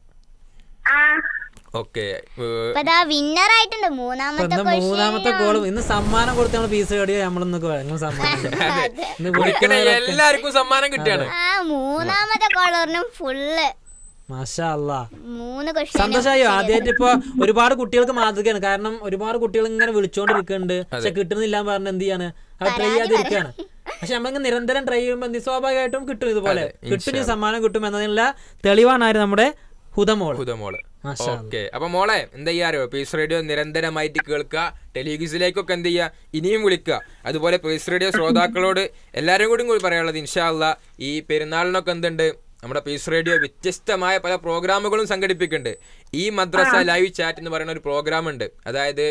വിന്നർ ആയിട്ടുണ്ട് മൂന്നാമത്തെ മൂന്നാമത്തെ ഇന്ന് സമ്മാനം കൊടുത്ത നമ്മൾ പീസ് കടിയോ നമ്മളിന്നൊക്കെ സമ്മാനം എല്ലാവർക്കും സമ്മാനം കിട്ടിയാണ് മൂന്നാമത്തെ കോളറിനും ഫുള്ള് സന്തോഷായോ ആദ്യമായിട്ട് ഇപ്പൊ ഒരുപാട് കുട്ടികൾക്ക് മാതൃകയാണ് കാരണം ഒരുപാട് കുട്ടികൾ ഇങ്ങനെ വിളിച്ചോണ്ടിരിക്കുന്നുണ്ട് പക്ഷെ കിട്ടുന്നില്ല പറഞ്ഞ എന്ത് ചെയ്യാണ് അത് ട്രൈ ചെയ്യാതിരിക്കാണ് പക്ഷെ നമ്മൾ നിരന്തരം ട്രൈ ചെയ്യുമ്പോൾ എന്ത് സ്വാഭാവികമായിട്ടും കിട്ടും ഇതുപോലെ കിട്ടും സമ്മാനം കിട്ടും എന്നതിനുള്ള തെളിവാണ് നമ്മുടെ ഹുദമോൾ ഹുദമോൾ അപ്പൊ മോളെ എന്താ ചെയ്യാറോ പീസ് റേഡിയോ നിരന്തരമായിട്ട് കേൾക്കുക ടെലിവിസിലേക്കൊക്കെ എന്ത് ചെയ്യുക ഇനിയും വിളിക്കുക അതുപോലെ പീസ് റേഡിയോ ശ്രോതാക്കളോട് എല്ലാരും കൂടി കൂടി പറയാനുള്ളത് ഇൻഷാല്ല ഈ പെരുന്നാളിനൊക്കെ എന്തുണ്ട് നമ്മുടെ പീസ് റേഡിയോ വ്യത്യസ്തമായ പല പ്രോഗ്രാമുകളും സംഘടിപ്പിക്കുന്നുണ്ട് ഈ മദ്രസ ലൈവ് ചാറ്റ് എന്ന് പറയുന്ന ഒരു പ്രോഗ്രാം ഉണ്ട് അതായത്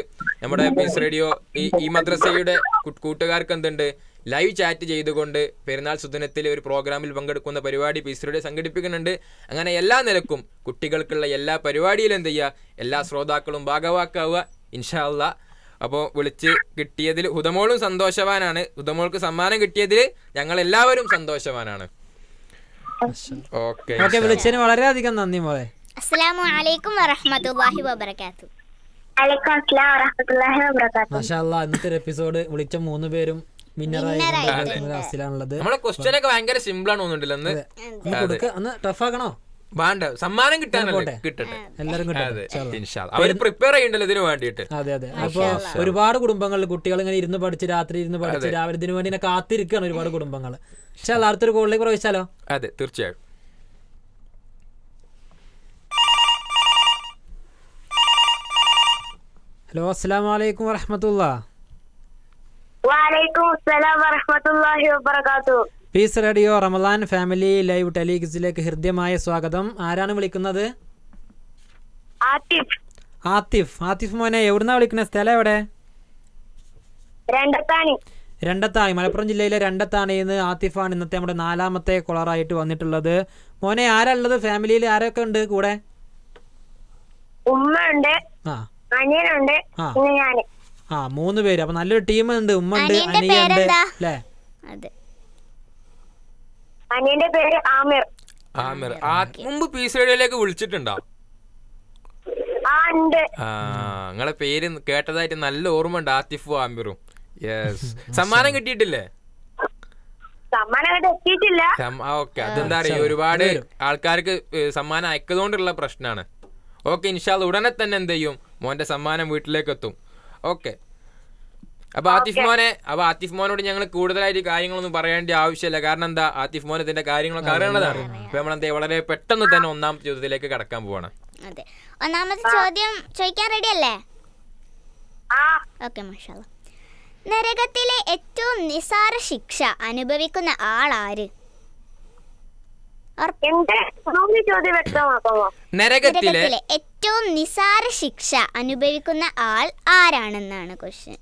നമ്മുടെ പീസ് റേഡിയോ ഈ ഈ മദ്രസയുടെ കൂട്ടുകാർക്ക് എന്തുണ്ട് ലൈവ് ചാറ്റ് ചെയ്തുകൊണ്ട് പെരുന്നാൾ സുദിനത്തിൽ ഒരു പ്രോഗ്രാമിൽ പങ്കെടുക്കുന്ന പരിപാടി പീസ് റേഡിയോ സംഘടിപ്പിക്കുന്നുണ്ട് അങ്ങനെ എല്ലാ നിലക്കും കുട്ടികൾക്കുള്ള എല്ലാ പരിപാടിയിലും എന്ത് ചെയ്യുക എല്ലാ ശ്രോതാക്കളും ഭാഗവാക്കാവുക ഇൻഷാല്ല അപ്പോൾ വിളിച്ച് കിട്ടിയതിൽ ഉദമോളും സന്തോഷവാനാണ് ഹുദമോൾക്ക് സമ്മാനം കിട്ടിയതിൽ ഞങ്ങൾ എല്ലാവരും സന്തോഷവാനാണ് ഓക്കെ വിളിച്ചതിന് അധികം നന്ദി മോളെ അസ്സലാമു അലൈക്കും വറഹ്മത്തുള്ളാഹി വബറകാത്തു ഇന്നത്തെ എപ്പിസോഡ് വിളിച്ച മൂന്ന് പേരും വിന്നറായി ക്വസ്റ്റ്യൻ ഒക്കെ ഭയങ്കര സിമ്പിൾ ആണ് തോന്നുന്നുണ്ടല്ലോ അന്ന് ടഫ് ആക്കണോ വേണ്ട സമ്മാനം കിട്ടാനല്ലേ കിട്ടട്ടെ എല്ലാവരും അവര് പ്രിപ്പയർ ചെയ്യണ്ടല്ലോ ഇതിന് വേണ്ടിയിട്ട് അതെ അതെ അപ്പൊ ഒരുപാട് കുടുംബങ്ങൾ കുട്ടികൾ ഇങ്ങനെ ഇരുന്ന് പഠിച്ച് രാത്രി ഇരുന്ന് പഠിച്ച് രാവിലെ ഇതിനു വേണ്ടി കാത്തിരിക്കുകയാണ് ഒരുപാട് കുടുംബങ്ങൾ പക്ഷെ അടുത്തൊരു കോളിലേക്ക് പ്രവേശിച്ചാലോ അതെ തീർച്ചയായും ഹലോ അസ്സാം വലൈക്കും വറഹമത്തുള്ള വാലൈക്കും അസ്സലാം വറഹമത്തുള്ളാഹി വബർകാത്തു peace radio Ramadan family live ടെലിഗിസിലേക്ക് ഹൃദ്യമായ സ്വാഗതം ആരാണ് വിളിക്കുന്നത് ആത്തിഫ് ആത്തിഫ് മോനെ എവിടുന്നാ വിളിക്കുന്ന സ്ഥലം എവിടെ രണ്ടത്താണി മലപ്പുറം ജില്ലയിലെ രണ്ടത്താണിന്ന് ആത്തിഫാണ് ഇന്നത്തെ നമ്മുടെ നാലാമത്തെ കോളറായിട്ട് വന്നിട്ടുള്ളത് മോനെ ആരാ ഫാമിലിയിൽ ആരൊക്കെ ഉണ്ട് കൂടെ ഉമ്മ ഉണ്ട് ആ അനിയനുണ്ട് ആ മൂന്ന് പേര് അപ്പൊ നല്ലൊരു ടീം ഉണ്ട് ഉമ്മ ഉണ്ട് അനിയുണ്ട് അല്ലേ അനിയന്റെ പേര് ആമിർ ആമിർ മുമ്പ് പി സൈഡിലേക്ക് വിളിച്ചിട്ടുണ്ടോ ആ നിങ്ങളെ പേര് കേട്ടതായിട്ട് നല്ല ഓർമ്മ ഉണ്ട് ആത്തിഫു ആമിറും യെസ് സമ്മാനം കിട്ടിയിട്ടില്ലേ ഓക്കെ അതെന്താ പറയാ ഒരുപാട് ആൾക്കാർക്ക് സമ്മാനം അയക്കതുകൊണ്ടുള്ള പ്രശ്നമാണ് ഓക്കെ ഇൻഷാല് ഉടനെ തന്നെ എന്ത് ചെയ്യും മോന്റെ സമ്മാനം വീട്ടിലേക്ക് എത്തും ഓക്കെ അപ്പൊ ആത്തിഫ് മോനെ അപ്പൊ ആത്തിഫ് മോനോട് ഞങ്ങൾ കൂടുതലായിട്ട് കാര്യങ്ങളൊന്നും പറയേണ്ട ആവശ്യമില്ല കാരണം എന്താ ആത്തിഫ് മോൻ ഇതിന്റെ കാര്യങ്ങളൊക്കെ അറിയേണ്ടതാണ് അപ്പൊ നമ്മളെന്താ വളരെ പെട്ടെന്ന് തന്നെ ഒന്നാം ചോദ്യത്തിലേക്ക് കടക്കാൻ പോവാണ് അതെ ഒന്നാമത്തെ ചോദ്യം ചോദിക്കാൻ റെഡി അല്ലേ മാഷാ നരകത്തിലെ ഏറ്റവും നിസാര ശിക്ഷ അനുഭവിക്കുന്ന ആളാര് നരകത്തിലെ ഏറ്റവും നിസാര ശിക്ഷ അനുഭവിക്കുന്ന ആൾ ആരാണെന്നാണ് ക്വസ്റ്റ്യൻ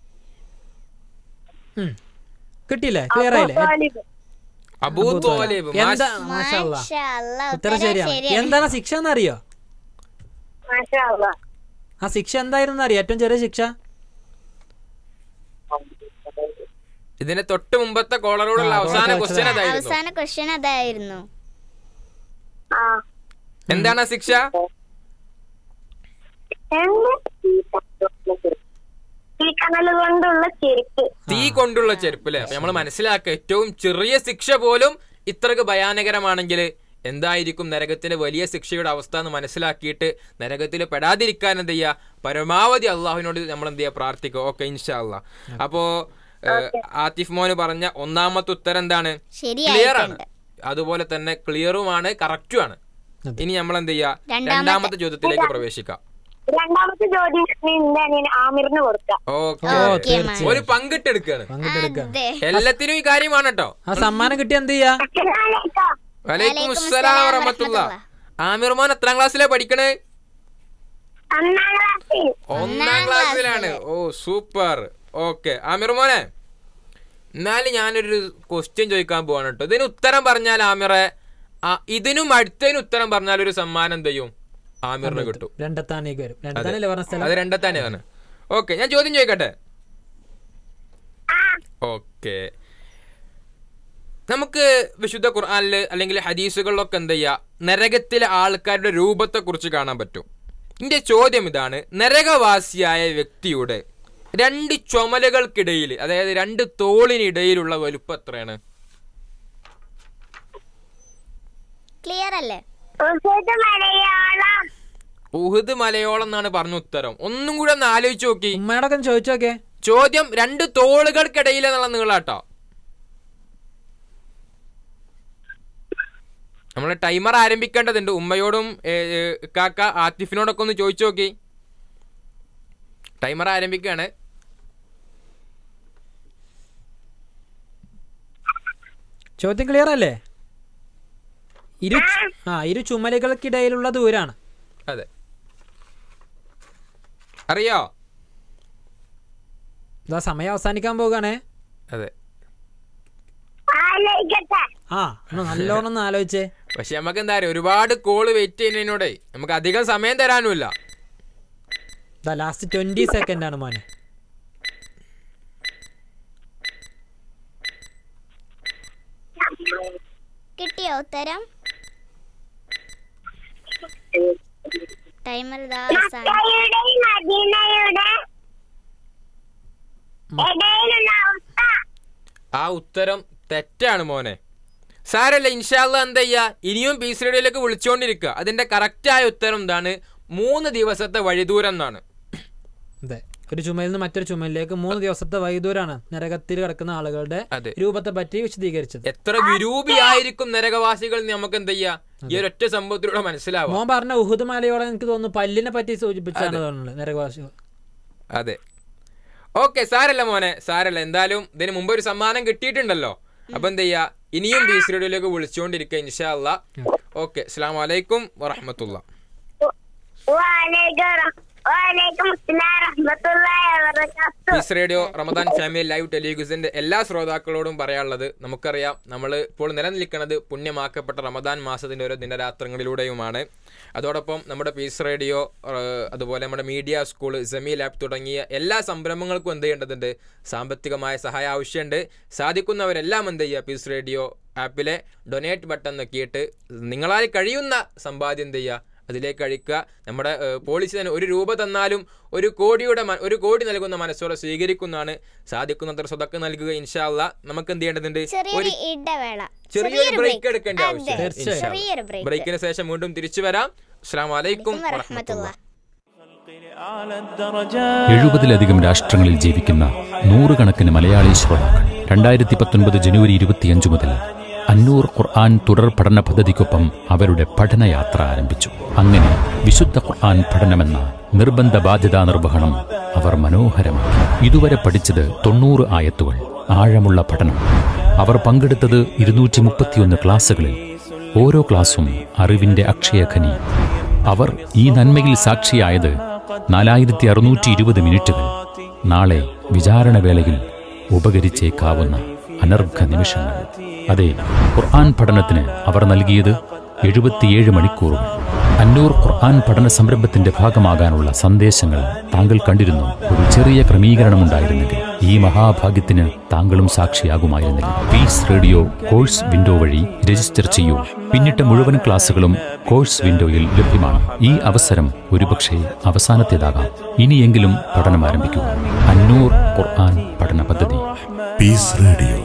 കിട്ടിയില്ലേ ക്ലിയർ ആയില്ലേ അബൂ തോലേബ് എന്താ ഉത്തരം എന്താണ് ശിക്ഷ എന്നറിയോ ആ ശിക്ഷ എന്തായിരുന്നു അറിയോ ഏറ്റവും ചെറിയ ശിക്ഷ ഇതിന് തൊട്ട് മുമ്പത്തെ കോളറോടുള്ള അവസാന ക്വസ്റ്റ്യൻ അതായിരുന്നു അവസാന ക്വസ്റ്റ്യൻ അതായിരുന്നു എന്താണ് ശിക്ഷ തീ കൊണ്ടുള്ള ചെരുപ്പ് അല്ലെ അപ്പൊ നമ്മൾ മനസ്സിലാക്കുക ഏറ്റവും ചെറിയ ശിക്ഷ പോലും ഇത്രക്ക് ഭയാനകരമാണെങ്കിൽ എന്തായിരിക്കും നരകത്തിലെ വലിയ ശിക്ഷയുടെ അവസ്ഥ എന്ന് മനസ്സിലാക്കിയിട്ട് നരകത്തിൽ പെടാതിരിക്കാൻ എന്ത് ചെയ്യുക പരമാവധി അള്ളാഹുവിനോട് നമ്മൾ എന്ത് ചെയ്യുക പ്രാർത്ഥിക്കുക ഓക്കെ ഇൻഷാ അപ്പോ ആതിഫ് മോന് പറഞ്ഞ ഒന്നാമത്തെ ഉത്തരം എന്താണ് ക്ലിയർ ആണ് അതുപോലെ തന്നെ ക്ലിയറുമാണ് കറക്റ്റുമാണ് ഇനി നമ്മൾ എന്ത് ചെയ്യുക രണ്ടാമത്തെ ചോദ്യത്തിലേക്ക് പ്രവേശിക്കാം രണ്ടാമത്തെ ജോലി ആമിറിന് കൊടുക്കാം ഒരു പങ്കിട്ടെടുക്കാണ് എല്ലാത്തിനും ഈ കാര്യമാണ് കേട്ടോ ആ സമ്മാനം കിട്ടിയ എന്ത് ചെയ്യാ വലൈക്കും അസ്സലാം വറഹമത്തുള്ള ആമിർ മോൻ എത്രാം ക്ലാസ്സിലാ പഠിക്കണേ ഒന്നാം ക്ലാസ്സിലാണ് ഓ സൂപ്പർ ഓക്കെ ആമിർ മോനെ എന്നാലും ഞാനൊരു ക്വസ്റ്റ്യൻ ചോദിക്കാൻ പോവാണ് കേട്ടോ ഇതിന് ഉത്തരം പറഞ്ഞാൽ ആമിറെ ഇതിനും അടുത്തതിന് ഉത്തരം പറഞ്ഞാൽ ഒരു സമ്മാനം എന്ത് ചെയ്യും ആമിറിന് കിട്ടും രണ്ടത്താനേക്ക് വരും അത് രണ്ടത്താനെ ആണ് ഓക്കെ ഞാൻ ചോദ്യം ചോദിക്കട്ടെ ഓക്കെ നമുക്ക് വിശുദ്ധ ഖുർആാനില് അല്ലെങ്കിൽ ഹദീസുകളിലൊക്കെ എന്താ ചെയ്യുക നരകത്തിലെ ആൾക്കാരുടെ രൂപത്തെക്കുറിച്ച് കാണാൻ പറ്റും എന്റെ ചോദ്യം ഇതാണ് നരകവാസിയായ വ്യക്തിയുടെ രണ്ട് ചുമലുകൾക്കിടയിൽ അതായത് രണ്ട് തോളിനിടയിലുള്ള വലുപ്പം എത്രയാണ് ക്ലിയർ അല്ലേ ഉഹുദ് മലയോളം എന്നാണ് പറഞ്ഞ ഉത്തരം ഒന്നും കൂടി ഒന്ന് ആലോചിച്ച് നോക്കി ഉമ്മയോടൊക്കെ ചോദിച്ചോക്കെ ചോദ്യം രണ്ട് തോളുകൾക്കിടയിലെന്നുള്ള നീളാട്ടോ നമ്മളെ ടൈമർ ആരംഭിക്കേണ്ടതുണ്ട് ഉമ്മയോടും കാക്ക ആത്തിഫിനോടൊക്കെ ഒന്ന് ചോദിച്ചു നോക്കി ടൈമർ ആരംഭിക്കുകയാണ് ചോദ്യം ക്ലിയർ അല്ലേ ഇരു ആ ഇരു ചുമലുകൾക്കിടയിലുള്ള ദൂരാണ് അതെ അറിയോ ഇതാ സമയം അവസാനിക്കാൻ പോകാണേ അതെ ആ നല്ലോണം ആലോചിച്ചേ പക്ഷെ നമുക്ക് എന്താ അറിയാം ഒരുപാട് കോള് വെയിറ്റ് ചെയ്യുന്നതിനോടെ നമുക്ക് അധികം സമയം തരാനുമില്ല ലാസ്റ്റ് ട്വന്റി സെക്കൻഡ് ആണ് മോനെ കിട്ടിയോ ഉത്തരം ടൈമർ ആ ഉത്തരം തെറ്റാണ് മോനെ സാരല്ല ഇൻഷാല്ല എന്താ ചെയ്യാ ഇനിയും പി സി റേഡിയോയിലേക്ക് വിളിച്ചോണ്ടിരിക്കുക അതിന്റെ കറക്റ്റായ ഉത്തരം എന്താണ് മൂന്ന് ദിവസത്തെ വഴിദൂരം എന്നാണ് അതെ ഒരു ചുമയിൽ നിന്ന് മറ്റൊരു ചുമയിലേക്ക് മൂന്ന് ദിവസത്തെ വൈദൂരാണ് നരകത്തിൽ കിടക്കുന്ന ആളുകളുടെ രൂപത്തെ പറ്റി വിശദീകരിച്ചത് എത്ര വിരൂപിയായിരിക്കും നരകവാസികൾ നമുക്ക് എന്ത് ചെയ്യാം ഈ ഒരൊറ്റ സംഭവത്തിലൂടെ മനസ്സിലാവും മോൻ പറഞ്ഞ ഉഹുദ് എനിക്ക് തോന്നുന്നു പല്ലിനെ പറ്റി സൂചിപ്പിച്ചാണ് തോന്നുന്നത് നരകവാസികൾ അതെ ഓക്കെ സാരല്ല മോനെ സാരല്ല എന്തായാലും ഇതിന് മുമ്പ് ഒരു സമ്മാനം കിട്ടിയിട്ടുണ്ടല്ലോ അപ്പൊ എന്ത് ചെയ്യാ ഇനിയും ബി സി റേഡിയോയിലേക്ക് വിളിച്ചുകൊണ്ടിരിക്കുക ഇൻഷാല്ല ഓക്കെ അസ്സാം വലൈക്കും വറഹമത്തുള്ള peace radio Ramadan family live ടെലിവിഷന്റെ എല്ലാ ശ്രോതാക്കളോടും പറയാനുള്ളത് നമുക്കറിയാം നമ്മൾ ഇപ്പോൾ നിലനിൽക്കുന്നത് പുണ്യമാക്കപ്പെട്ട റമദാൻ മാസത്തിന്റെ ഓരോ ദിനരാത്രങ്ങളിലൂടെയുമാണ് അതോടൊപ്പം നമ്മുടെ പീസ് റേഡിയോ അതുപോലെ നമ്മുടെ മീഡിയ സ്കൂൾ സെമി ലാബ് തുടങ്ങിയ എല്ലാ സംരംഭങ്ങൾക്കും എന്ത് ചെയ്യേണ്ടതുണ്ട് സാമ്പത്തികമായ സഹായം ആവശ്യമുണ്ട് സാധിക്കുന്നവരെല്ലാം എന്ത് ചെയ്യുക പീസ് റേഡിയോ ആപ്പിലെ ഡൊനേറ്റ് ബട്ടൺ നോക്കിയിട്ട് നിങ്ങളാൽ കഴിയുന്ന സമ്പാദ്യം എന്ത് ചെയ്യുക അതിലേക്ക് അഴിക്കുക നമ്മുടെ പോളിസി തന്നെ ഒരു രൂപ തന്നാലും ഒരു കോടിയുടെ ഒരു കോടി നൽകുന്ന മനസ്സോടെ സ്വീകരിക്കുന്നതാണ് സാധിക്കുന്നത്ര സ്വതക്ക് നൽകുക ഇൻഷാല്ല നമുക്ക് എന്ത് ചെയ്യേണ്ടതുണ്ട് ഒരു ചെറിയൊരു ബ്രേക്ക് എടുക്കേണ്ട ആവശ്യം ബ്രേക്കിന് ശേഷം വീണ്ടും തിരിച്ചു വരാം അസ്സാം വലൈക്കും എഴുപതിലധികം രാഷ്ട്രങ്ങളിൽ ജീവിക്കുന്ന നൂറുകണക്കിന് മലയാളി ശ്രോതാക്കൾ രണ്ടായിരത്തി പത്തൊൻപത് ജനുവരി ഇരുപത്തിയഞ്ച് മുതൽ അന്നൂർ ഖുർആൻ തുടർ പഠന പദ്ധതിക്കൊപ്പം അവരുടെ പഠനയാത്ര ആരംഭിച്ചു അങ്ങനെ വിശുദ്ധ ഖുർആൻ പഠനമെന്ന നിർബന്ധ ബാധ്യതാ നിർവഹണം അവർ മനോഹരമാക്കി ഇതുവരെ പഠിച്ചത് തൊണ്ണൂറ് ആയത്തുകൾ ആഴമുള്ള പഠനം അവർ പങ്കെടുത്തത് ഇരുന്നൂറ്റി മുപ്പത്തിയൊന്ന് ക്ലാസ്സുകളിൽ ഓരോ ക്ലാസ്സും അറിവിന്റെ അക്ഷയഖനി അവർ ഈ നന്മയിൽ സാക്ഷിയായത് നാലായിരത്തി അറുന്നൂറ്റി ഇരുപത് മിനിറ്റുകൾ നാളെ വിചാരണവേളയിൽ ഉപകരിച്ചേക്കാവുന്ന അനർഘ നിമിഷങ്ങൾ അതെ ഖുർആൻ പഠനത്തിന് അവർ നൽകിയത് എഴുപത്തിയേഴ് മണിക്കൂറും അന്നൂർ ഖുർആൻ പഠന സംരംഭത്തിന്റെ ഭാഗമാകാനുള്ള സന്ദേശങ്ങൾ താങ്കൾ കണ്ടിരുന്നു ഒരു ചെറിയ ക്രമീകരണമുണ്ടായിരുന്നെങ്കിൽ ഈ മഹാഭാഗ്യത്തിന് താങ്കളും സാക്ഷിയാകുമായിരുന്നില്ല പീസ് റേഡിയോ കോഴ്സ് വിൻഡോ വഴി രജിസ്റ്റർ ചെയ്യൂ പിന്നിട്ട മുഴുവൻ ക്ലാസ്സുകളും കോഴ്സ് വിൻഡോയിൽ ലഭ്യമാണ് ഈ അവസരം ഒരുപക്ഷെ അവസാനത്തേതാകാം ഇനിയെങ്കിലും പഠനം ആരംഭിക്കുക അന്നൂർ ഖുർആൻ പഠന പദ്ധതി പീസ് റേഡിയോ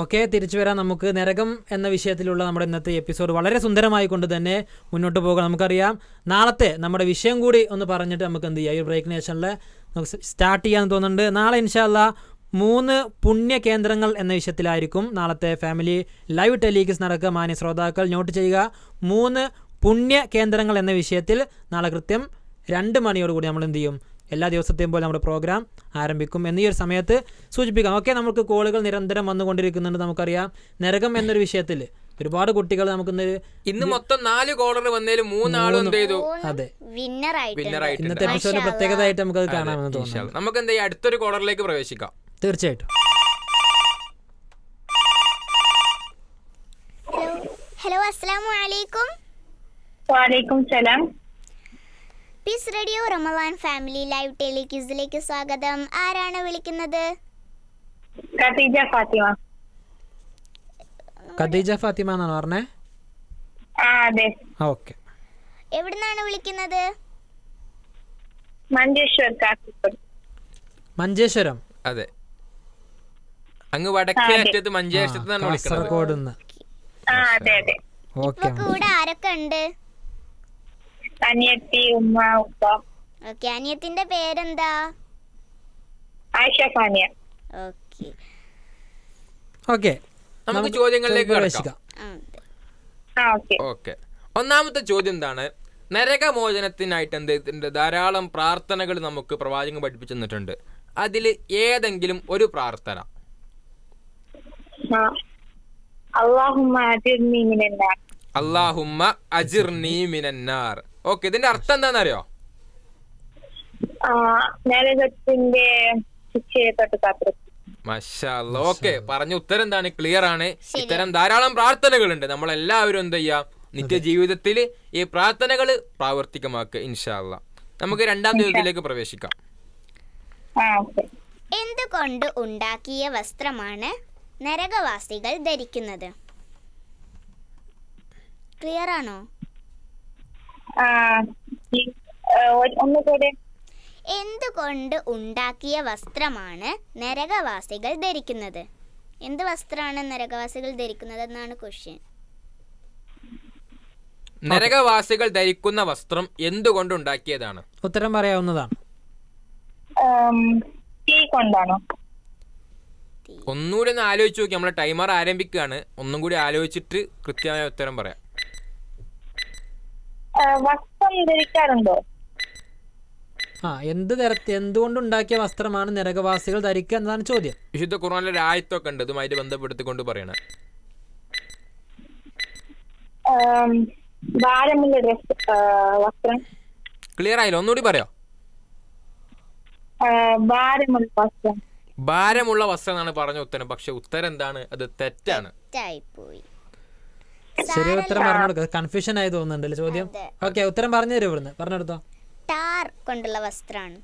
ഓക്കെ തിരിച്ചു വരാം നമുക്ക് നരകം എന്ന വിഷയത്തിലുള്ള നമ്മുടെ ഇന്നത്തെ എപ്പിസോഡ് വളരെ സുന്ദരമായി കൊണ്ട് തന്നെ മുന്നോട്ട് പോകാം നമുക്കറിയാം നാളത്തെ നമ്മുടെ വിഷയം കൂടി ഒന്ന് പറഞ്ഞിട്ട് നമുക്ക് എന്ത് ചെയ്യാം ഈ ബ്രേക്ക് നേഷനിൽ നമുക്ക് സ്റ്റാർട്ട് ചെയ്യാൻ തോന്നുന്നുണ്ട് നാളെ ഇൻഷാല്ല മൂന്ന് പുണ്യ കേന്ദ്രങ്ങൾ എന്ന വിഷയത്തിലായിരിക്കും നാളത്തെ ഫാമിലി ലൈവ് ടെലികിസ് നടക്കുക മാന്യ ശ്രോതാക്കൾ നോട്ട് ചെയ്യുക മൂന്ന് പുണ്യ കേന്ദ്രങ്ങൾ എന്ന വിഷയത്തിൽ നാളെ കൃത്യം രണ്ട് മണിയോടുകൂടി നമ്മൾ എന്ത് ചെയ്യും എല്ലാ ദിവസത്തെയും പോലെ നമ്മുടെ പ്രോഗ്രാം ആരംഭിക്കും എന്ന ഈ ഒരു സമയത്ത് സൂചിപ്പിക്കാം ഓക്കെ നമുക്ക് കോളുകൾ നിരന്തരം വന്നുകൊണ്ടിരിക്കുന്നുണ്ട് നമുക്കറിയാം നരകം എന്നൊരു വിഷയത്തിൽ ഒരുപാട് കുട്ടികൾ നമുക്ക് ഇന്ന് മൊത്തം നാല് കോളർ വന്നാലും മൂന്നാളും അതെ ഇന്നത്തെ എപ്പിസോഡിന്റെ പ്രത്യേകതയായിട്ട് നമുക്ക് കാണാമെന്ന് തോന്നുന്നു നമുക്ക് എന്താ അടുത്തൊരു കോളറിലേക്ക് പ്രവേശിക്കാം തീർച്ചയായിട്ടും ഹലോ അസ്സലാമു അലൈക്കും വാലൈക്കും സലാം peace radio Ramadan family live ടെലിക്യൂസിലേക്ക് സ്വാഗതം ആരാണ് വിളിക്കുന്നത് ഖദീജ ഫാത്തിമ ഖദീജ ഫാത്തിമ എന്നാണ് പറഞ്ഞേ അതെ ഓക്കെ എവിടുന്നാണ് വിളിക്കുന്നത് മഞ്ചേശ്വരം കാസർഗോഡ് മഞ്ചേശ്വരം അതെ അങ്ങ് വടക്കേ അറ്റത്ത് മഞ്ചേശ്വരത്ത് നിന്നാണ് വിളിക്കുന്നത് കാസർഗോഡ് നിന്ന് ആ അതെ അതെ ഓക്കെ കൂടെ ആരൊക്കെ ഉണ്ട് അനിയത്തി ഉമ്മ ഉപ്പ ഓക്കെ അനിയത്തിന്റെ പേരെന്താ ആയിഷ ഫാനിയ ഓക്കെ ഓക്കെ നമുക്ക് ചോദ്യങ്ങളിലേക്ക് കടക്കാം ഓക്കെ ഒന്നാമത്തെ ചോദ്യം എന്താണ് നരകമോചനത്തിനായിട്ട് എന്ത് ധാരാളം പ്രാർത്ഥനകൾ നമുക്ക് പ്രവാചകൻ പഠിപ്പിച്ചു തന്നിട്ടുണ്ട് അതിൽ ഏതെങ്കിലും ഒരു പ്രാർത്ഥന അള്ളാഹുമ്മ അജിർനി മിനന്നാർ ഓക്കെ ഇതിന്റെ അർത്ഥം എന്താണെന്നറിയോ നരകത്തിന്റെ മഷാല്ല ഓക്കെ പറഞ്ഞ ഉത്തരം എന്താണ് ക്ലിയർ ആണ് ഇത്തരം ധാരാളം പ്രാർത്ഥനകളുണ്ട് നമ്മൾ എല്ലാവരും എന്ത് ചെയ്യുക നിത്യജീവിതത്തിൽ ഈ പ്രാർത്ഥനകൾ പ്രാവർത്തികമാക്കുക ഇൻഷാല്ല നമുക്ക് രണ്ടാം ദിവസത്തിലേക്ക് പ്രവേശിക്കാം എന്തുകൊണ്ട് ഉണ്ടാക്കിയ വസ്ത്രമാണ് നരകവാസികൾ ധരിക്കുന്നത് ക്ലിയർ ആണോ എന്തുകൊണ്ട് ഉണ്ടാക്കിയ വസ്ത്രമാണ് നരകവാസികൾ ധരിക്കുന്നത് എന്ത് വസ്ത്രമാണ് നരകവാസികൾ ധരിക്കുന്നത് എന്നാണ് ക്വസ്റ്റ്യൻ നരകവാസികൾ ധരിക്കുന്ന വസ്ത്രം എന്തുകൊണ്ട് ഉണ്ടാക്കിയതാണ് ഉത്തരം പറയാവുന്നതാണ് ഒന്നുകൂടി ഒന്ന് ആലോചിച്ച് നോക്കി നമ്മളെ ടൈമർ ആരംഭിക്കുകയാണ് ഒന്നും കൂടി ആലോചിച്ചിട്ട് കൃത്യമായ ഉത്തരം പറയാം വസ്ത്രം ധരിക്കാറുണ്ടോ ആ എന്ത് തരത്തി എന്തുകൊണ്ട് വസ്ത്രമാണ് നരകവാസികൾ ധരിക്കുക എന്നതാണ് ചോദ്യം വിശുദ്ധ ഖുർആനിലെ രാജ്യത്തൊക്കെ ഉണ്ട് ഇതുമായിട്ട് ബന്ധപ്പെടുത്തിക്കൊണ്ട് പറയണേ ഡ്രസ് വസ്ത്രം ക്ലിയർ ആയില്ല ഒന്നുകൂടി പറയോ ഭാരമുള്ള വസ്ത്രം ഭാരമുള്ള വസ്ത്രം എന്നാണ് പറഞ്ഞ ഉത്തരം പക്ഷെ ഉത്തരം എന്താണ് അത് തെറ്റാണ് തെറ്റായി പോയി ശരി ഉത്തരം പറഞ്ഞു കൊടുക്കുക കൺഫ്യൂഷൻ ആയി തോന്നുന്നുണ്ടല്ലേ ചോദ്യം ഓക്കെ ഉത്തരം പറഞ്ഞു തരും ഇവിടുന്ന് പറഞ്ഞെടുത്തോ ടാർ കൊണ്ടുള്ള വസ്ത്രമാണ്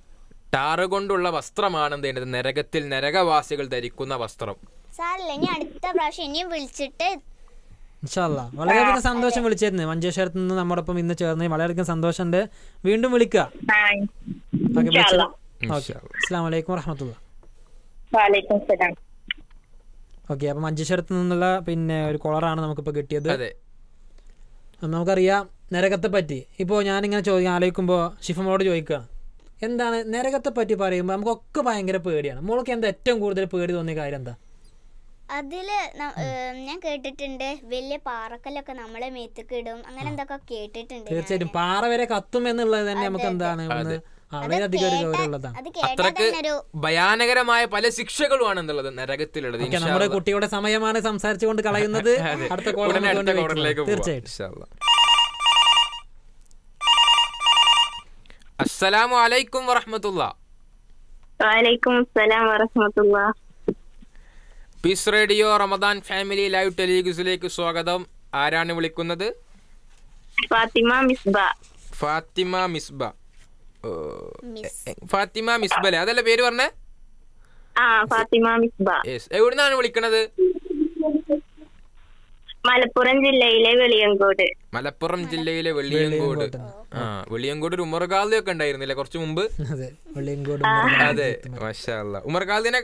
ടാർ കൊണ്ടുള്ള വസ്ത്രമാണ് എന്ത് നരകത്തിൽ നരകവാസികൾ ധരിക്കുന്ന വസ്ത്രം സാറല്ല ഞാൻ അടുത്ത പ്രാവശ്യം ഇനിയും വിളിച്ചിട്ട് വളരെയധികം സന്തോഷം വിളിച്ചിരുന്നു മഞ്ചേശ്വരത്ത് നിന്ന് നമ്മുടെ ഒപ്പം ഇന്ന് ചേർന്ന് വളരെയധികം സന്തോഷമുണ്ട് വീണ്ടും വിളിക്കുക ഓക്കെ അസ്സാം വലൈക്കും വാഹമത്തുള്ള ഓക്കെ അപ്പം മഞ്ചേശ്വരത്ത് നിന്നുള്ള പിന്നെ ഒരു കോളറാണ് നമുക്കിപ്പോൾ കിട്ടിയത് നമുക്കറിയാം നരകത്തെ പറ്റി ഇപ്പോൾ ഞാനിങ്ങനെ ചോദി ആലോചിക്കുമ്പോൾ ഷിഫമോട് ചോദിക്കുക എന്താണ് നരകത്തെ പറ്റി പറയുമ്പോൾ നമുക്കൊക്കെ ഭയങ്കര പേടിയാണ് മോളൊക്കെ എന്താ ഏറ്റവും കൂടുതൽ പേടി തോന്നിയ കാര്യം എന്താ അതില് ഞാൻ കേട്ടിട്ടുണ്ട് വലിയ പാറക്കല്ലൊക്കെ നമ്മളെ മേത്തക്കിടും അങ്ങനെ എന്തൊക്കെ കേട്ടിട്ടുണ്ട് തീർച്ചയായിട്ടും പാറ വരെ കത്തും എന്നുള്ളത് തന്നെ നമുക്ക് എന്താണ് വളരെയധികം ഒരു ഗൗരവമുള്ളതാണ് അത്രക്ക് ഭയാനകരമായ പല ശിക്ഷകളുമാണ് എന്നുള്ളത് നരകത്തിലുള്ളത് നമ്മുടെ കുട്ടിയുടെ സമയമാണ് സംസാരിച്ചുകൊണ്ട് കളയുന്നത് അടുത്ത കോളിലേക്ക് തീർച്ചയായിട്ടും അസ്സലാമു അലൈക്കും വറഹമത്തുള്ള വലൈക്കും അസ്സലാം വറഹമത്തുള്ള peace radio Ramadan family live ടെലിവിസിലേക്ക് സ്വാഗതം ആരാണ് വിളിക്കുന്നത് ഫാത്തിമ മിസ്ബ ഫാത്തിമ മിസ്ബ ഫാത്തിമ അല്ലേ അതല്ല പേര് പറഞ്ഞേ ഫാത്തിമ മിസ്ബ എവിടുന്നാണ് വിളിക്കണത് മലപ്പുറം ജില്ലയിലെ വെളിയങ്കോട് മലപ്പുറം ജില്ലയിലെ വെളിയങ്കോട് ആ വെളിയങ്കോട് ഒരു ഉമർഖാദി ഒക്കെ ഉണ്ടായിരുന്നില്ലേ കുറച്ച് മുമ്പ് അതെ മഷാല്ല ഉമർഖാദിനെ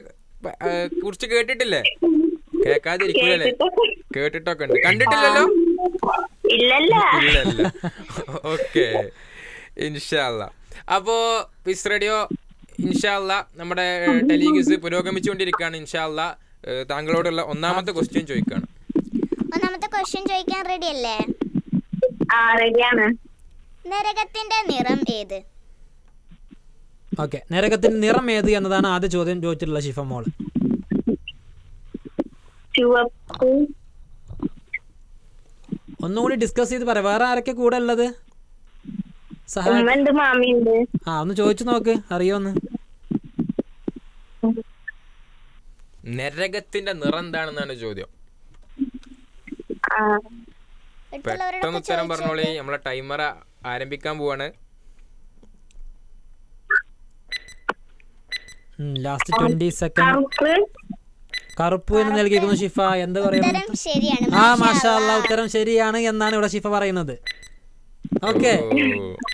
കുറിച്ച് കേട്ടിട്ടില്ലേ കേൾക്കാതിരിക്കൂലേ കേട്ടിട്ടൊക്കെ ഉണ്ട് കണ്ടിട്ടില്ലല്ലോ ഇല്ലല്ല ഓക്കെ ഇൻഷാല്ല അപ്പോൾ പിസ് റേഡിയോ ഇൻഷാല്ല നമ്മുടെ ടെലിഗ്യൂസ് പുരോഗമിച്ചുകൊണ്ടിരിക്കുകയാണ് ഇൻഷാല്ല താങ്കളോടുള്ള ഒന്നാമത്തെ ക്വസ്റ്റ്യൻ ചോദിക്കാണ് ഒന്നാമത്തെ ക്വസ്റ്റ്യൻ ചോദിക്കാൻ റെഡി അല്ലേ നരകത്തിന്റെ നിറം ഏത് ഓക്കെ നരകത്തിന്റെ നിറം ഏത് എന്നതാണ് ആദ്യ ചോദ്യം ചോദിച്ചിട്ടുള്ള ഷിഫ മോൾ ഒന്നുകൂടി ഡിസ്കസ് ചെയ്ത് പറയാം വേറെ ആരൊക്കെ കൂടെ ഉള്ളത് മാമിയുണ്ട് ആ ഒന്ന് ചോദിച്ചു നോക്ക് അറിയോന്ന് നരകത്തിന്റെ നിറം എന്താണെന്നാണ് ചോദ്യം പെട്ടെന്ന് ഉത്തരം പറഞ്ഞോളി നമ്മളെ ടൈമർ ആരംഭിക്കാൻ പോവാണ് ലാസ്റ്റ് ട്വന്റി സെക്കൻഡ് കറുപ്പ് എന്ന് നൽകിയിരിക്കുന്നു ഷിഫ എന്ത് പറയുന്നു ആ മാഷാ ഉത്തരം ശരിയാണ് എന്നാണ് ഇവിടെ ഷിഫ പറയുന്നത് ഓക്കെ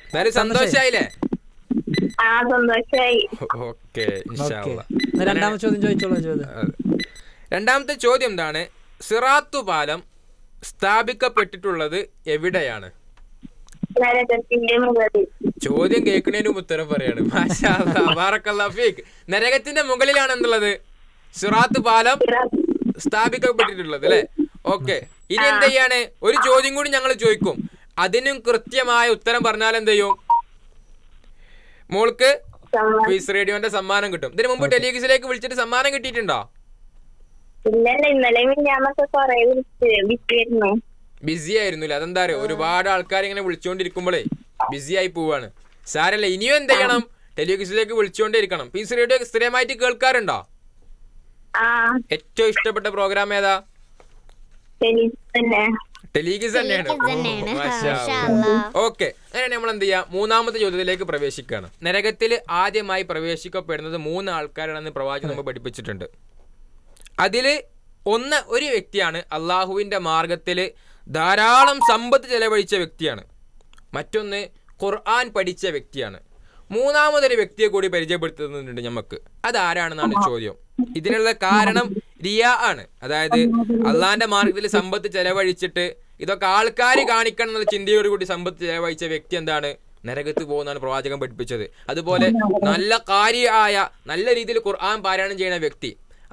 എന്നാലും സന്തോഷായില്ലേ ആ സന്തോഷായി രണ്ടാമത്തെ ചോദ്യം ചോദിച്ചോളൂ ചോദ്യം രണ്ടാമത്തെ ചോദ്യം എന്താണ് സിറാത്തു പാലം സ്ഥാപിക്കപ്പെട്ടിട്ടുള്ളത് എവിടെയാണ് ചോദ്യം കേൾക്കുന്നതിനും ഉത്തരം പറയാണ് നരകത്തിന്റെ മുകളിലാണ് എന്നുള്ളത് സിറാത്ത് പാലം സ്ഥാപിക്കപ്പെട്ടിട്ടുള്ളത് അല്ലെ ഓക്കെ ഇനി എന്ത് ചെയ്യാണ് ഒരു ചോദ്യം കൂടി ഞങ്ങൾ ചോദിക്കും അതിനും കൃത്യമായ ഉത്തരം പറഞ്ഞാൽ എന്ത് ചെയ്യും മോൾക്ക് പീസ് റേഡിയോന്റെ സമ്മാനം കിട്ടും ഇതിനു മുമ്പ് ടെലിവിസിലേക്ക് വിളിച്ചിട്ട് സമ്മാനം കിട്ടിയിട്ടുണ്ടോ ബിസി ആയിരുന്നു അല്ലേ അതെന്താ പറയുക ഒരുപാട് ആൾക്കാർ ഇങ്ങനെ വിളിച്ചുകൊണ്ടിരിക്കുമ്പോഴേ ബിസി ആയി പോവാണ് സാരല്ല ഇനിയും എന്ത് ചെയ്യണം ടെലിവിസിലേക്ക് വിളിച്ചുകൊണ്ടിരിക്കണം സി റേഡിയോ സ്ഥിരമായിട്ട് കേൾക്കാറുണ്ടോ ഏറ്റവും ഇഷ്ടപ്പെട്ട പ്രോഗ്രാം ഏതാ ടെലീഗിസ് തന്നെയാണ് ഓക്കെ അങ്ങനെ നമ്മൾ എന്ത് ചെയ്യാം മൂന്നാമത്തെ ചോദ്യത്തിലേക്ക് പ്രവേശിക്കുകയാണ് നരകത്തിൽ ആദ്യമായി പ്രവേശിക്കപ്പെടുന്നത് മൂന്ന് ആൾക്കാരാണെന്ന് പ്രവാചകൻ നമ്മൾ പഠിപ്പിച്ചിട്ടുണ്ട് അതിൽ ഒന്ന് ഒരു വ്യക്തിയാണ് അള്ളാഹുവിൻ്റെ മാർഗത്തിൽ ധാരാളം സമ്പത്ത് ചെലവഴിച്ച വ്യക്തിയാണ് മറ്റൊന്ന് ഖുർആൻ പഠിച്ച വ്യക്തിയാണ് മൂന്നാമതൊരു വ്യക്തിയെ കൂടി പരിചയപ്പെടുത്തുന്നുണ്ട് നമുക്ക് അതാരാണെന്നാണ് ചോദ്യം ഇതിനുള്ള കാരണം റിയ ആണ് അതായത് അള്ളാന്റെ മാർഗത്തിൽ സമ്പത്ത് ചെലവഴിച്ചിട്ട് ഇതൊക്കെ ആൾക്കാർ കാണിക്കണം എന്നുള്ള ചിന്തയോട് കൂടി സമ്പത്ത് ചെലവഴിച്ച വ്യക്തി എന്താണ് നരകത്ത് പോകുന്നതാണ് പ്രവാചകം പഠിപ്പിച്ചത് അതുപോലെ നല്ല കാര്യമായ നല്ല രീതിയിൽ ഖുർആൻ പാരായണം ചെയ്യുന്ന വ്യക്തി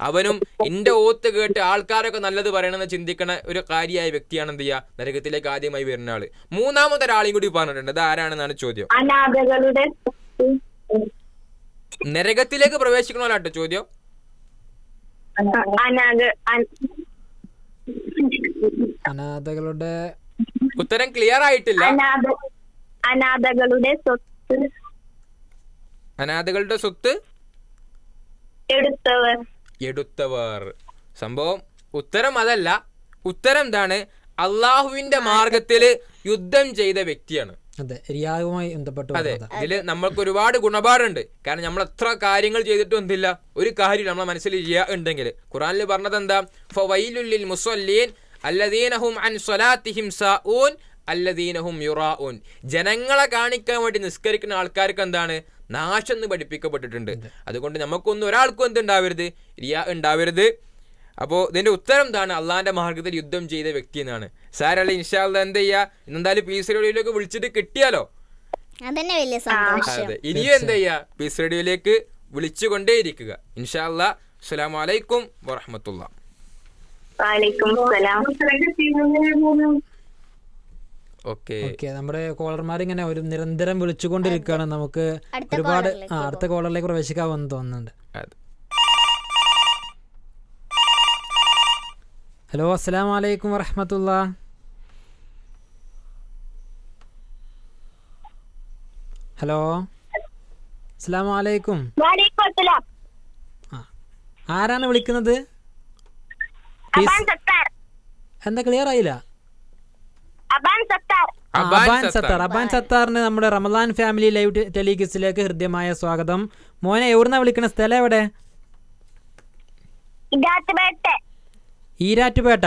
അവനും എന്റെ ഓത്ത് കേട്ട് ആൾക്കാരൊക്കെ നല്ലത് പറയണമെന്ന് ചിന്തിക്കുന്ന ഒരു കാര്യമായ വ്യക്തിയാണ് എന്ത് ചെയ്യുക നരകത്തിലേക്ക് ആദ്യമായി വരുന്ന ആള് മൂന്നാമത്തെ ഒരാളെയും കൂടി പറഞ്ഞിട്ടുണ്ട് അത് ആരാണെന്നാണ് ചോദ്യം നരകത്തിലേക്ക് പ്രവേശിക്കണമല്ലോ ചോദ്യം അനാഥകളുടെ ഉത്തരം ക്ലിയർ ആയിട്ടില്ല അനാഥകളുടെ സ്വത്ത് അനാഥകളുടെ സ്വത്ത് എടുത്തവർ എടുത്തവർ സംഭവം ഉത്തരം അതല്ല ഉത്തരം എന്താണ് അള്ളാഹുവിന്റെ മാർഗത്തില് യുദ്ധം ചെയ്ത വ്യക്തിയാണ് അതെ റിയാവുമായി ബന്ധപ്പെട്ട് അതെ ഇതിൽ നമ്മൾക്ക് ഒരുപാട് ഗുണപാടുണ്ട് കാരണം നമ്മൾ എത്ര കാര്യങ്ങൾ ചെയ്തിട്ടും എന്തില്ല ഒരു കാര്യം നമ്മളെ മനസ്സിൽ റിയാ ഉണ്ടെങ്കിൽ ഖുറാനിൽ പറഞ്ഞത് എന്താ ഫവൈലുല്ലിൽ അല്ലദീനഹും അൻ സ്വലാത്തിഹിം സഊൻ യുറാഉൻ ജനങ്ങളെ കാണിക്കാൻ വേണ്ടി നിസ്കരിക്കുന്ന ആൾക്കാർക്ക് എന്താണ് നാശം എന്ന് പഠിപ്പിക്കപ്പെട്ടിട്ടുണ്ട് അതുകൊണ്ട് നമുക്കൊന്നും ഒരാൾക്കും എന്തുണ്ടാവരുത് റിയാ ഉണ്ടാവരുത് അപ്പോൾ ഇതിൻ്റെ ഉത്തരം എന്താണ് അള്ളാഹിൻ്റെ മാർഗത്തിൽ യുദ്ധം ചെയ്ത വ്യക്തി എന്നാണ് സാരല്ല ഇൻഷാല്ല എന്ത് ചെയ്യുക ഇന്നെന്തായാലും സി റേഡിയോയിലേക്ക് വിളിച്ചിട്ട് കിട്ടിയാലോ അതന്നെ വലിയ അതെ ഇനിയും എന്ത് ചെയ്യുക പീസ് റേഡിയോയിലേക്ക് വിളിച്ചുകൊണ്ടേയിരിക്കുക ഇൻഷാല്ല അസ്സാം വലൈക്കും വറഹമത്തുള്ള നമ്മുടെ കോളർമാർ ഇങ്ങനെ ഒരു നിരന്തരം വിളിച്ചുകൊണ്ടിരിക്കുകയാണ് നമുക്ക് ഒരുപാട് അടുത്ത കോളറിലേക്ക് പ്രവേശിക്കാവുന്ന തോന്നുന്നുണ്ട് ഹലോ അസ്സാം വലൈക്കും വറഹമത്തുള്ള ഹലോ അസ്സാം വലൈക്കും ആരാണ് വിളിക്കുന്നത് എന്താ ക്ലിയർ ആയില്ല അബാൻ സത്താർ അബാൻ സത്താറിന് നമ്മുടെ റമദാൻ ഫാമിലി ലൈവ് ടെലിഗിസിലേക്ക് ഹൃദ്യമായ സ്വാഗതം മോനെ എവിടുന്നാ വിളിക്കുന്ന സ്ഥലം എവിടെ ഈരാറ്റുപേട്ട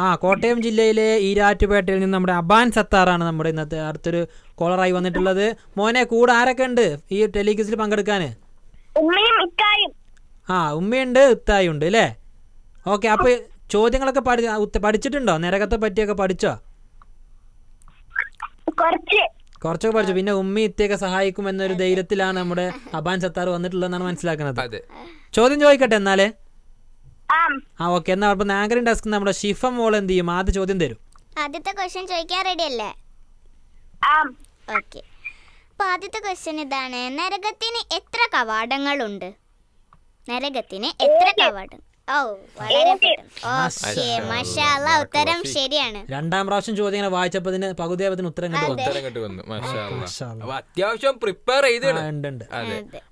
ആ കോട്ടയം ജില്ലയിലെ ഈരാറ്റുപേട്ടയിൽ നിന്ന് നമ്മുടെ അബാൻ സത്താറാണ് നമ്മുടെ ഇന്നത്തെ അടുത്തൊരു കോളറായി വന്നിട്ടുള്ളത് മോനെ കൂടെ ആരൊക്കെ ഉണ്ട് ഈ ടെലിക്യൂസിൽ പങ്കെടുക്കാന് ആ ഉമ്മയുണ്ട് ഇത്തായും ഉണ്ട് അല്ലേ ഓക്കെ അപ്പൊ ചോദ്യങ്ങളൊക്കെ പഠിച്ചിട്ടുണ്ടോ നരകത്തെ പറ്റിയൊക്കെ പഠിച്ചോ കുറച്ചൊക്കെ പഠിച്ചു പിന്നെ ഉമ്മി ഇത്തിയൊക്കെ സഹായിക്കും എന്നൊരു ധൈര്യത്തിലാണ് നമ്മുടെ അബാൻ സത്താർ വന്നിട്ടുള്ളതെന്നാണ് മനസ്സിലാക്കുന്നത് ചോദ്യം ചോദിക്കട്ടെ എന്നാലേ ആ ഓക്കെ എന്നാ അപ്പൊ നാഗരൻ ടാസ്ക് നമ്മുടെ ഷിഫ മോൾ എന്ത് ചെയ്യും ആദ്യ ചോദ്യം തരും ആദ്യത്തെ ക്വസ്റ്റ്യൻ ചോദിക്കാൻ റെഡി അല്ലേ ഓക്കെ അപ്പൊ ആദ്യത്തെ ക്വസ്റ്റ്യൻ ഇതാണ് നരകത്തിന് എത്ര കവാടങ്ങളുണ്ട് നരകത്തിന് എത്ര കവാടം ഉത്തരം ശരിയാണ് രണ്ടാം പ്രാവശ്യം ചോദ്യം വായിച്ചപ്പോ പകുതി ആയപ്പത്തിന് ഉത്തരം വന്നു അത്യാവശ്യം പ്രിപ്പയർ ചെയ്തിട്ടുണ്ട്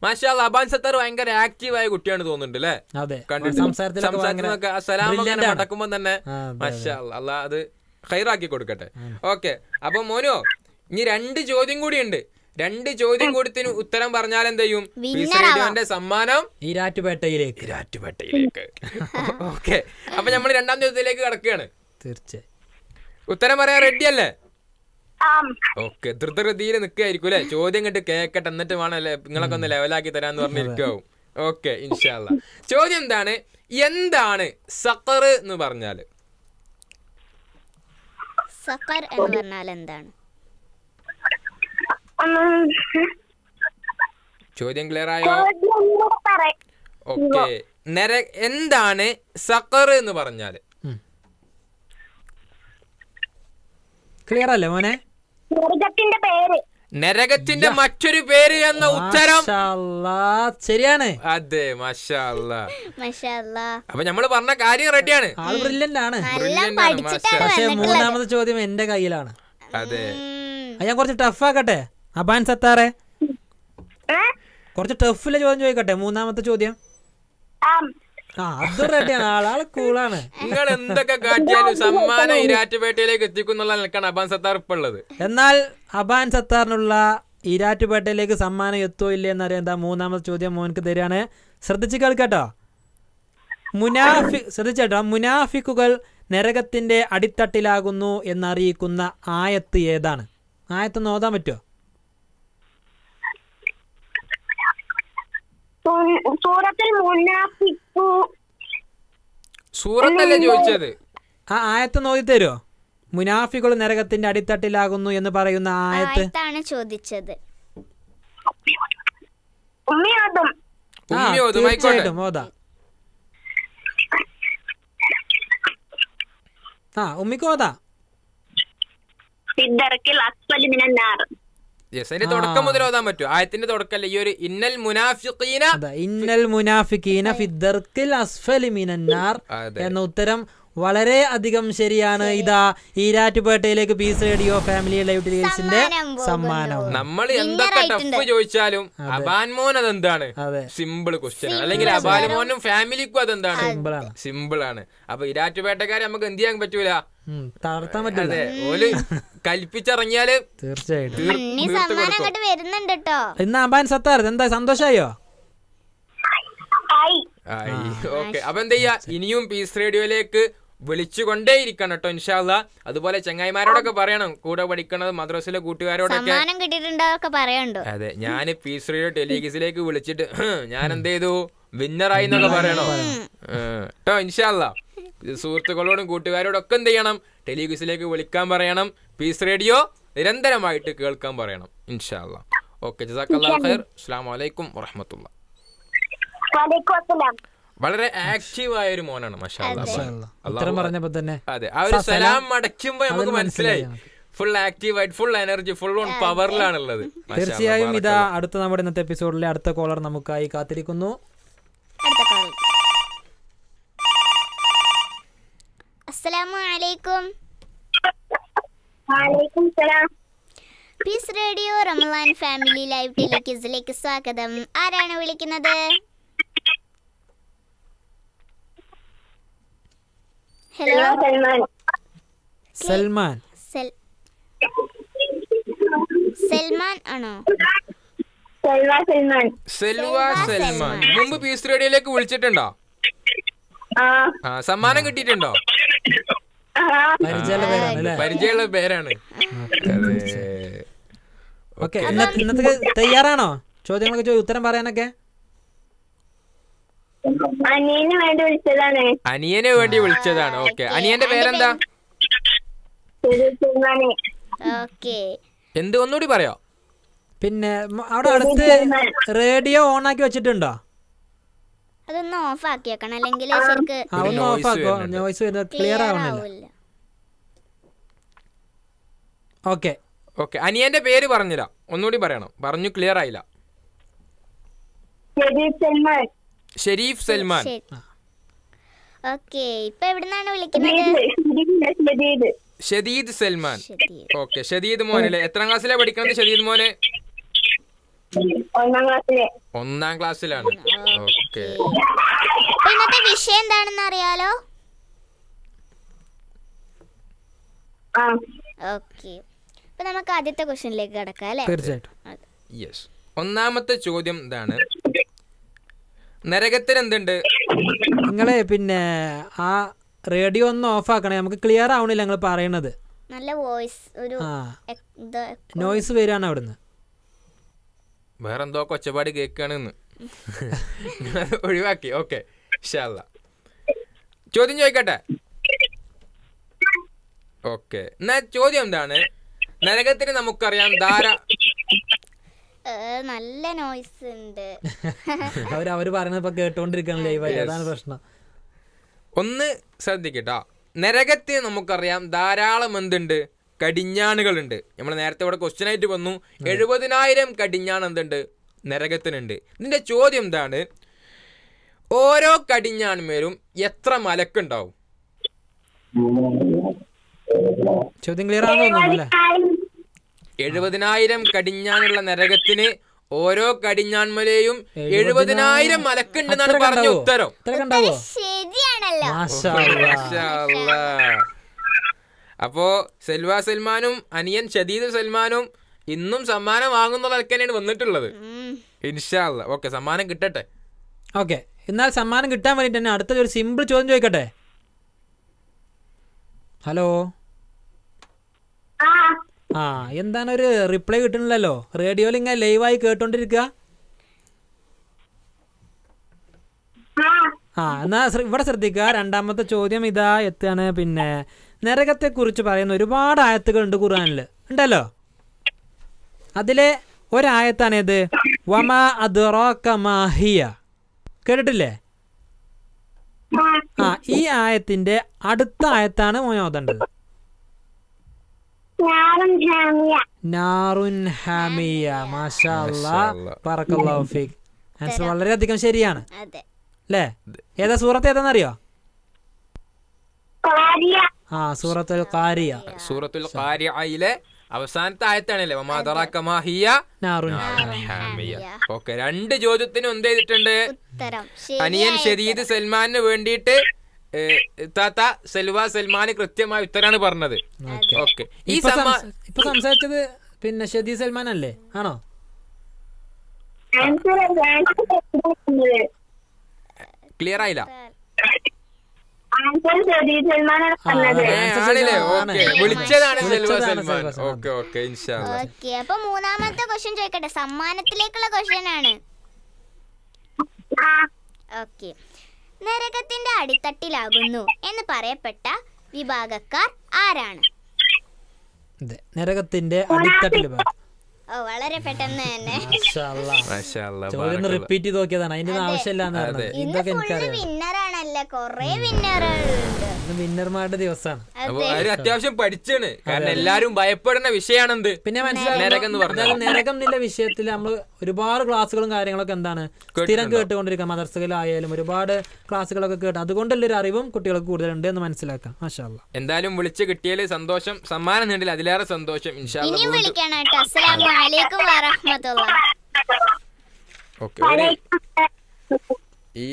മാഷാല്ല ഭയങ്കര ആക്റ്റീവ് ആയ കുട്ടിയാണ് തോന്നുന്നുണ്ട് അല്ലേ അതെ സംസാരത്തിലൊക്കെ നടക്കുമ്പോ തന്നെ അല്ല അത് ഹൈറാക്കി കൊടുക്കട്ടെ ഓക്കെ അപ്പൊ മോനോ ഇനി രണ്ട് ചോദ്യം കൂടി ഉണ്ട് രണ്ട് ചോദ്യം കൊടുത്തിന് ഉത്തരം പറഞ്ഞാൽ എന്ത് ചെയ്യും സമ്മാനം ഇരാറ്റുപേട്ടയിലേക്ക് ഇരാറ്റുപേട്ടയിലേക്ക് ഓക്കെ അപ്പൊ നമ്മൾ രണ്ടാം ചോദ്യത്തിലേക്ക് കടക്കുകയാണ് തീർച്ചയായും ഉത്തരം പറയാൻ റെഡി അല്ലേ ഓക്കെ ധൃതൃതിയിൽ നിൽക്കായിരിക്കും അല്ലെ ചോദ്യം കണ്ട് കേക്കട്ടെ എന്നിട്ട് വേണം അല്ലെ നിങ്ങളൊക്കെ ഒന്ന് ലെവലാക്കി തരാന്ന് പറഞ്ഞിരിക്കാവും ഓക്കെ ഇൻഷാല്ല ചോദ്യം എന്താണ് എന്താണ് സക്കർ എന്ന് പറഞ്ഞാല് സക്കർ എന്ന് പറഞ്ഞാൽ എന്താണ് ചോദ്യം ക്ലിയർ ആയോ ഓക്കെ നര എന്താണ് സക്കർ എന്ന് പറഞ്ഞാല് ക്ലിയർ അല്ലേ മോനെ നരകത്തിന്റെ പേര് നരകത്തിന്റെ മറ്റൊരു പേര് എന്ന ഉത്തരം ശരിയാണ് അതെ അപ്പൊ നമ്മള് പറഞ്ഞ കാര്യം റെഡിയാണ് ആണ് പക്ഷെ മൂന്നാമത്തെ ചോദ്യം എന്റെ കയ്യിലാണ് അതെ ഞാൻ കുറച്ച് ടഫ് ആക്കട്ടെ അബാൻ സത്താറെ കുറച്ച് ടഫിലെ ചോദ്യം ചോദിക്കട്ടെ മൂന്നാമത്തെ ചോദ്യം ആ ആളാള് കൂളാണ് എന്തൊക്കെ കാട്ടിയാലും എത്തിക്കുന്നുള്ള അബാൻ എന്നാൽ അബാൻ സത്താറിനുള്ള ഇരാറ്റുപേട്ടയിലേക്ക് സമ്മാനം എത്തോ ഇല്ലേ എന്നറിയാം എന്താ മൂന്നാമത്തെ ചോദ്യം മോനക്ക് തരികയാണ് ശ്രദ്ധിച്ച് കേൾക്കട്ടോ മുനാഫി ശ്രദ്ധിച്ചോ മുനാഫിക്കുകൾ നരകത്തിന്റെ അടിത്തട്ടിലാകുന്നു എന്നറിയിക്കുന്ന ആയത്ത് ഏതാണ് ആയത്ത് നോതാൻ പറ്റുമോ സൂറത്തല്ലേ ചോദിച്ചത് ആ ആയത്ത് നോക്കി തരുമോ മുനാഫികൾ നരകത്തിന്റെ അടിത്തട്ടിലാകുന്നു എന്ന് പറയുന്ന ആയത്ത് ആയത്താണ് ചോദിച്ചത് ഉമ്മിയോതും ആ ഉമ്മി ആ മിനന്നാർ യെസ് അതിന്റെ തുടക്കം മുതൽ ഓതാൻ പറ്റും ആയത്തിന്റെ തുടക്കല്ല ഈ ഒരു ഇന്നൽ മുനാഫിഖീന ഇന്നൽ മുനാഫിഖീന ഫിദ്ദർക്കിൽ അസ്ഫലി മിനന്നാർ എന്ന ഉത്തരം വളരെ അധികം ശരിയാണ് ഇതാ ഈരാറ്റുപേട്ടയിലേക്ക് പീസ് റേഡിയോ ഫാമിലി ലൈവ് ഡീൽസിന്റെ സമ്മാനം നമ്മൾ എന്തൊക്കെ ടഫ് ചോദിച്ചാലും അബാൻമോൻ അതെന്താണ് സിമ്പിൾ ക്വസ്റ്റ്യൻ അല്ലെങ്കിൽ അബാൻമോനും ഫാമിലിക്കും അതെന്താണ് സിമ്പിൾ ആണ് അപ്പൊ ഈരാറ്റുപേട്ടക്കാരെ നമുക്ക് എന്ത് ചെയ്യാൻ പറ്റൂല തളർത്താൻ പറ്റില്ല ഓല് കൽപ്പിച്ചിറങ്ങിയാല് തീർച്ചയായിട്ടും ഇന്ന് അബാൻ സത്താർ എന്താ സന്തോഷായോ ഓക്കെ അപ്പൊ എന്താ ചെയ്യാ ഇനിയും പീസ് റേഡിയോയിലേക്ക് വിളിച്ചുകൊണ്ടേയിരിക്കണം കേട്ടോ ഇൻഷാല്ല അതുപോലെ ചെങ്ങായിമാരോടൊക്കെ പറയണം കൂടെ പഠിക്കണത് മദ്രസിലെ കൂട്ടുകാരോടൊക്കെ അതെ ഞാൻ പി ശ്രീയുടെ ടെലിഗിസിലേക്ക് വിളിച്ചിട്ട് ഞാൻ എന്ത് ചെയ്തു വിന്നറായി എന്നൊക്കെ പറയണോ കേട്ടോ ഇൻഷാല്ല സുഹൃത്തുക്കളോടും കൂട്ടുകാരോടും ഒക്കെ എന്ത് ചെയ്യണം ടെലിഗിസിലേക്ക് വിളിക്കാൻ പറയണം പീസ് റേഡിയോ നിരന്തരമായിട്ട് കേൾക്കാൻ പറയണം ഇൻഷാല്ല ഓക്കെ ജസാഖ് അല്ലാ ഖൈർ അസ്സാം വലൈക്കും വറഹമത്തുള്ള വളരെ ആക്റ്റീവായ ഒരു മോനാണ് ഉത്തരം പറഞ്ഞപ്പോ തന്നെ അതെ ആ ഒരു സലാം മടക്കുമ്പോ നമുക്ക് മനസ്സിലായി ഫുൾ ആക്റ്റീവ് ആയിട്ട് ഫുൾ എനർജി ഫുൾ ഓൺ പവറിലാണുള്ളത് തീർച്ചയായും ഇതാ അടുത്ത നമ്മുടെ ഇന്നത്തെ എപ്പിസോഡിലെ അടുത്ത കോളർ നമുക്കായി കാത്തിരിക്കുന്നു റേഡിയോ റമലാൻ ഫാമിലി ലൈവ് സ്വാഗതം ആരാണ് വിളിക്കുന്നത് ഹലോ സൽമാൻ സൽമാൻ സൽമാൻ ആണോ സെൽവ സൽമാൻ മുമ്പ് പീസ് റേഡിയോയിലേക്ക് വിളിച്ചിട്ടുണ്ടോ ആ സമ്മാനം കിട്ടിയിട്ടുണ്ടോ പരിചയമുള്ള പേരാണ് ഓക്കെ ഇന്നത്തെ തയ്യാറാണോ ചോദ്യങ്ങളൊക്കെ ഉത്തരം പറയാനൊക്കെ അനിയനെ വേണ്ടി വിളിച്ചതാണ് വേണ്ടി വിളിച്ചതാണ് ഓക്കെ അനിയന്റെ പേരെന്താ എന്ത് ഒന്നുകൂടി പറയോ പിന്നെ അവിടെ അടുത്ത് റേഡിയോ ഓൺ ആക്കി വെച്ചിട്ടുണ്ടോ അതൊന്ന് ഓഫ് ആക്കി വെക്കണം അല്ലെങ്കിൽ ശരിക്ക് ഓഫ് ആക്കോ ക്ലിയർ ആവണില്ല ഓക്കെ ഓക്കെ അനിയന്റെ പേര് പറഞ്ഞില്ല ഒന്നുകൂടി പറയണം പറഞ്ഞു ക്ലിയർ ആയില്ല ഷെരീഫ് സൽമാൻ ഓക്കെ ഇപ്പൊ എവിടുന്നാണ് വിളിക്കുന്നത് ഷദീദ് സൽമാൻ ഓക്കെ ഷദീദ് മോനല്ലേ എത്രാം ക്ലാസ്സിലാണ് പഠിക്കുന്നത് ഷദീദ് മോനെ ഒന്നാം ക്ലാസ്സിലാണ് ഇന്നത്തെ വിഷയം എന്താണെന്ന് അറിയാലോ ഓക്കെ നമുക്ക് ആദ്യത്തെ ക്വസ്റ്റ്യനിലേക്ക് കടക്കാം അല്ലേ തീർച്ചയായിട്ടും ഒന്നാമത്തെ ചോദ്യം ഇതാണ് നരകത്തിന് എന്തുണ്ട് നിങ്ങളെ പിന്നെ ആ റേഡിയോ ഒന്ന് ഓഫ് ആക്കണേ നമുക്ക് ക്ലിയർ ആവണില്ല നിങ്ങൾ പറയണത് നല്ല വോയിസ് ഒരു നോയിസ് വരുവാണ് അവിടുന്ന് വേറെന്തോ കൊച്ചപാടി കേൾക്കുകയാണ് ഒഴിവാക്കി ഓക്കെ ചോദ്യം ചോദിക്കട്ടെ ഓക്കെ എന്നാ ചോദ്യം എന്താണ് നരകത്തിന് നമുക്കറിയാം ധാര നല്ല നോയ്സ് ഉണ്ട് അവർ അവർ പറയുന്നത് ഇപ്പൊ കേട്ടോണ്ടിരിക്കണം ലൈവായി അതാണ് പ്രശ്നം ഒന്ന് ശ്രദ്ധിക്കട്ടോ നരകത്തിൽ നമുക്കറിയാം ധാരാളം എന്തുണ്ട് കടിഞ്ഞാണുകളുണ്ട് നമ്മൾ നേരത്തെ ഇവിടെ ക്വസ്റ്റ്യൻ ആയിട്ട് വന്നു എഴുപതിനായിരം കടിഞ്ഞാൺ എന്തുണ്ട് നരകത്തിനുണ്ട് ഇതിൻ്റെ ചോദ്യം എന്താണ് ഓരോ കടിഞ്ഞാൺമേലും എത്ര മലക്കുണ്ടാവും ചോദ്യം ക്ലിയർ ആണോ എഴുപതിനായിരം കടിഞ്ഞാനുള്ള നരകത്തിന് ഓരോ കടിഞ്ഞാൻമലയും എഴുപതിനായിരം മലക്കുണ്ടെന്നാണ് പറഞ്ഞ ഉത്തരം അപ്പോ സെൽവ സൽമാനും അനിയൻ ഷദീദ് സൽമാനും ഇന്നും സമ്മാനം വാങ്ങുന്നതൊക്കെയാണ് വന്നിട്ടുള്ളത് ഇൻഷാല്ല ഓക്കെ സമ്മാനം കിട്ടട്ടെ ഓക്കെ എന്നാൽ സമ്മാനം കിട്ടാൻ വേണ്ടിട്ട് തന്നെ അടുത്തൊരു സിമ്പിൾ ചോദ്യം ചോദിക്കട്ടെ ഹലോ ആ എന്താണ് ഒരു റിപ്ലൈ കിട്ടണില്ലല്ലോ റേഡിയോയിൽ ഇങ്ങനെ ലൈവായി കേട്ടോണ്ടിരിക്കുക ആ എന്നാ ഇവിടെ ശ്രദ്ധിക്കുക രണ്ടാമത്തെ ചോദ്യം ഇതാ എത്തുകയാണ് പിന്നെ നരകത്തെ കുറിച്ച് പറയുന്ന ഒരുപാട് ആയത്തുകൾ ഉണ്ട് ഖുർആാനിൽ ഉണ്ടല്ലോ അതിലെ ഒരായത്താണേത് വമ അദ്റോക്കമാഹിയ കേട്ടിട്ടില്ലേ ആ ഈ ആയത്തിന്റെ അടുത്ത ആയത്താണ് മോനോദണ്ടത് ഹാമിയ മാഷാ ഫീക് ആൻസർ വളരെയധികം ശരിയാണ് അല്ലേ ഏതാ സൂറത്ത് ഏതാണെന്നറിയോ ആ സൂറത്തുൽ കാരിയ സൂറത്തുൽ കാരിയയിലെ അവസാനത്തെ ആയത്താണല്ലേ ഓക്കെ രണ്ട് ചോദ്യത്തിനും എന്ത് ചെയ്തിട്ടുണ്ട് അനിയൻ ഷെരീദ് സൽമാന് വേണ്ടിയിട്ട് താത്ത സെൽവ സൽമാന് കൃത്യമായ ഉത്തരാണ് പറഞ്ഞത് ഓക്കെ ഈ ഇപ്പൊ സംസാരിച്ചത് പിന്നെ ഷദി സൽമാൻ അല്ലേ ആണോ ക്ലിയർ ആയില്ല അപ്പൊ മൂന്നാമത്തെ ക്വസ്റ്റ്യൻ ചോദിക്കട്ടെ സമ്മാനത്തിലേക്കുള്ള ക്വസ്റ്റ്യൻ ആണ് ഓക്കെ നരകത്തിന്റെ അടിത്തട്ടിലാകുന്നു എന്ന് പറയപ്പെട്ട വിഭാഗക്കാർ ആരാണ് നരകത്തിന്റെ അടിത്തട്ടിൽ ഓ വളരെ പെട്ടെന്ന് തന്നെ ചോദ്യം റിപ്പീറ്റ് ചെയ്ത് നോക്കിയതാണ് അതിന്റെ ആവശ്യമില്ല ഇതൊക്കെ എനിക്കറിയാം മാത്രല്ല വിന്നർമാരുടെ ദിവസമാണ് അത്യാവശ്യം പഠിച്ചാണ് കാരണം എല്ലാരും ഭയപ്പെടുന്ന വിഷയാണെന്ത് പിന്നെ മനസ്സിലായി നരകം നിന്റെ വിഷയത്തിൽ നമ്മൾ ഒരുപാട് ക്ലാസ്സുകളും കാര്യങ്ങളൊക്കെ എന്താണ് സ്ഥിരം കേട്ടുകൊണ്ടിരിക്കുക മദർസകയിലായാലും ഒരുപാട് ക്ലാസ്സുകളൊക്കെ കേട്ട് അതുകൊണ്ടല്ലേ ഒരു അറിവും കുട്ടികൾക്ക് കൂടുതലുണ്ട് എന്ന് മനസ്സിലാക്കാം മാഷാ എന്തായാലും വിളിച്ച് കിട്ടിയാൽ സന്തോഷം സമ്മാനം നേടില്ല അതിലേറെ സന്തോഷം ഇനി ഈ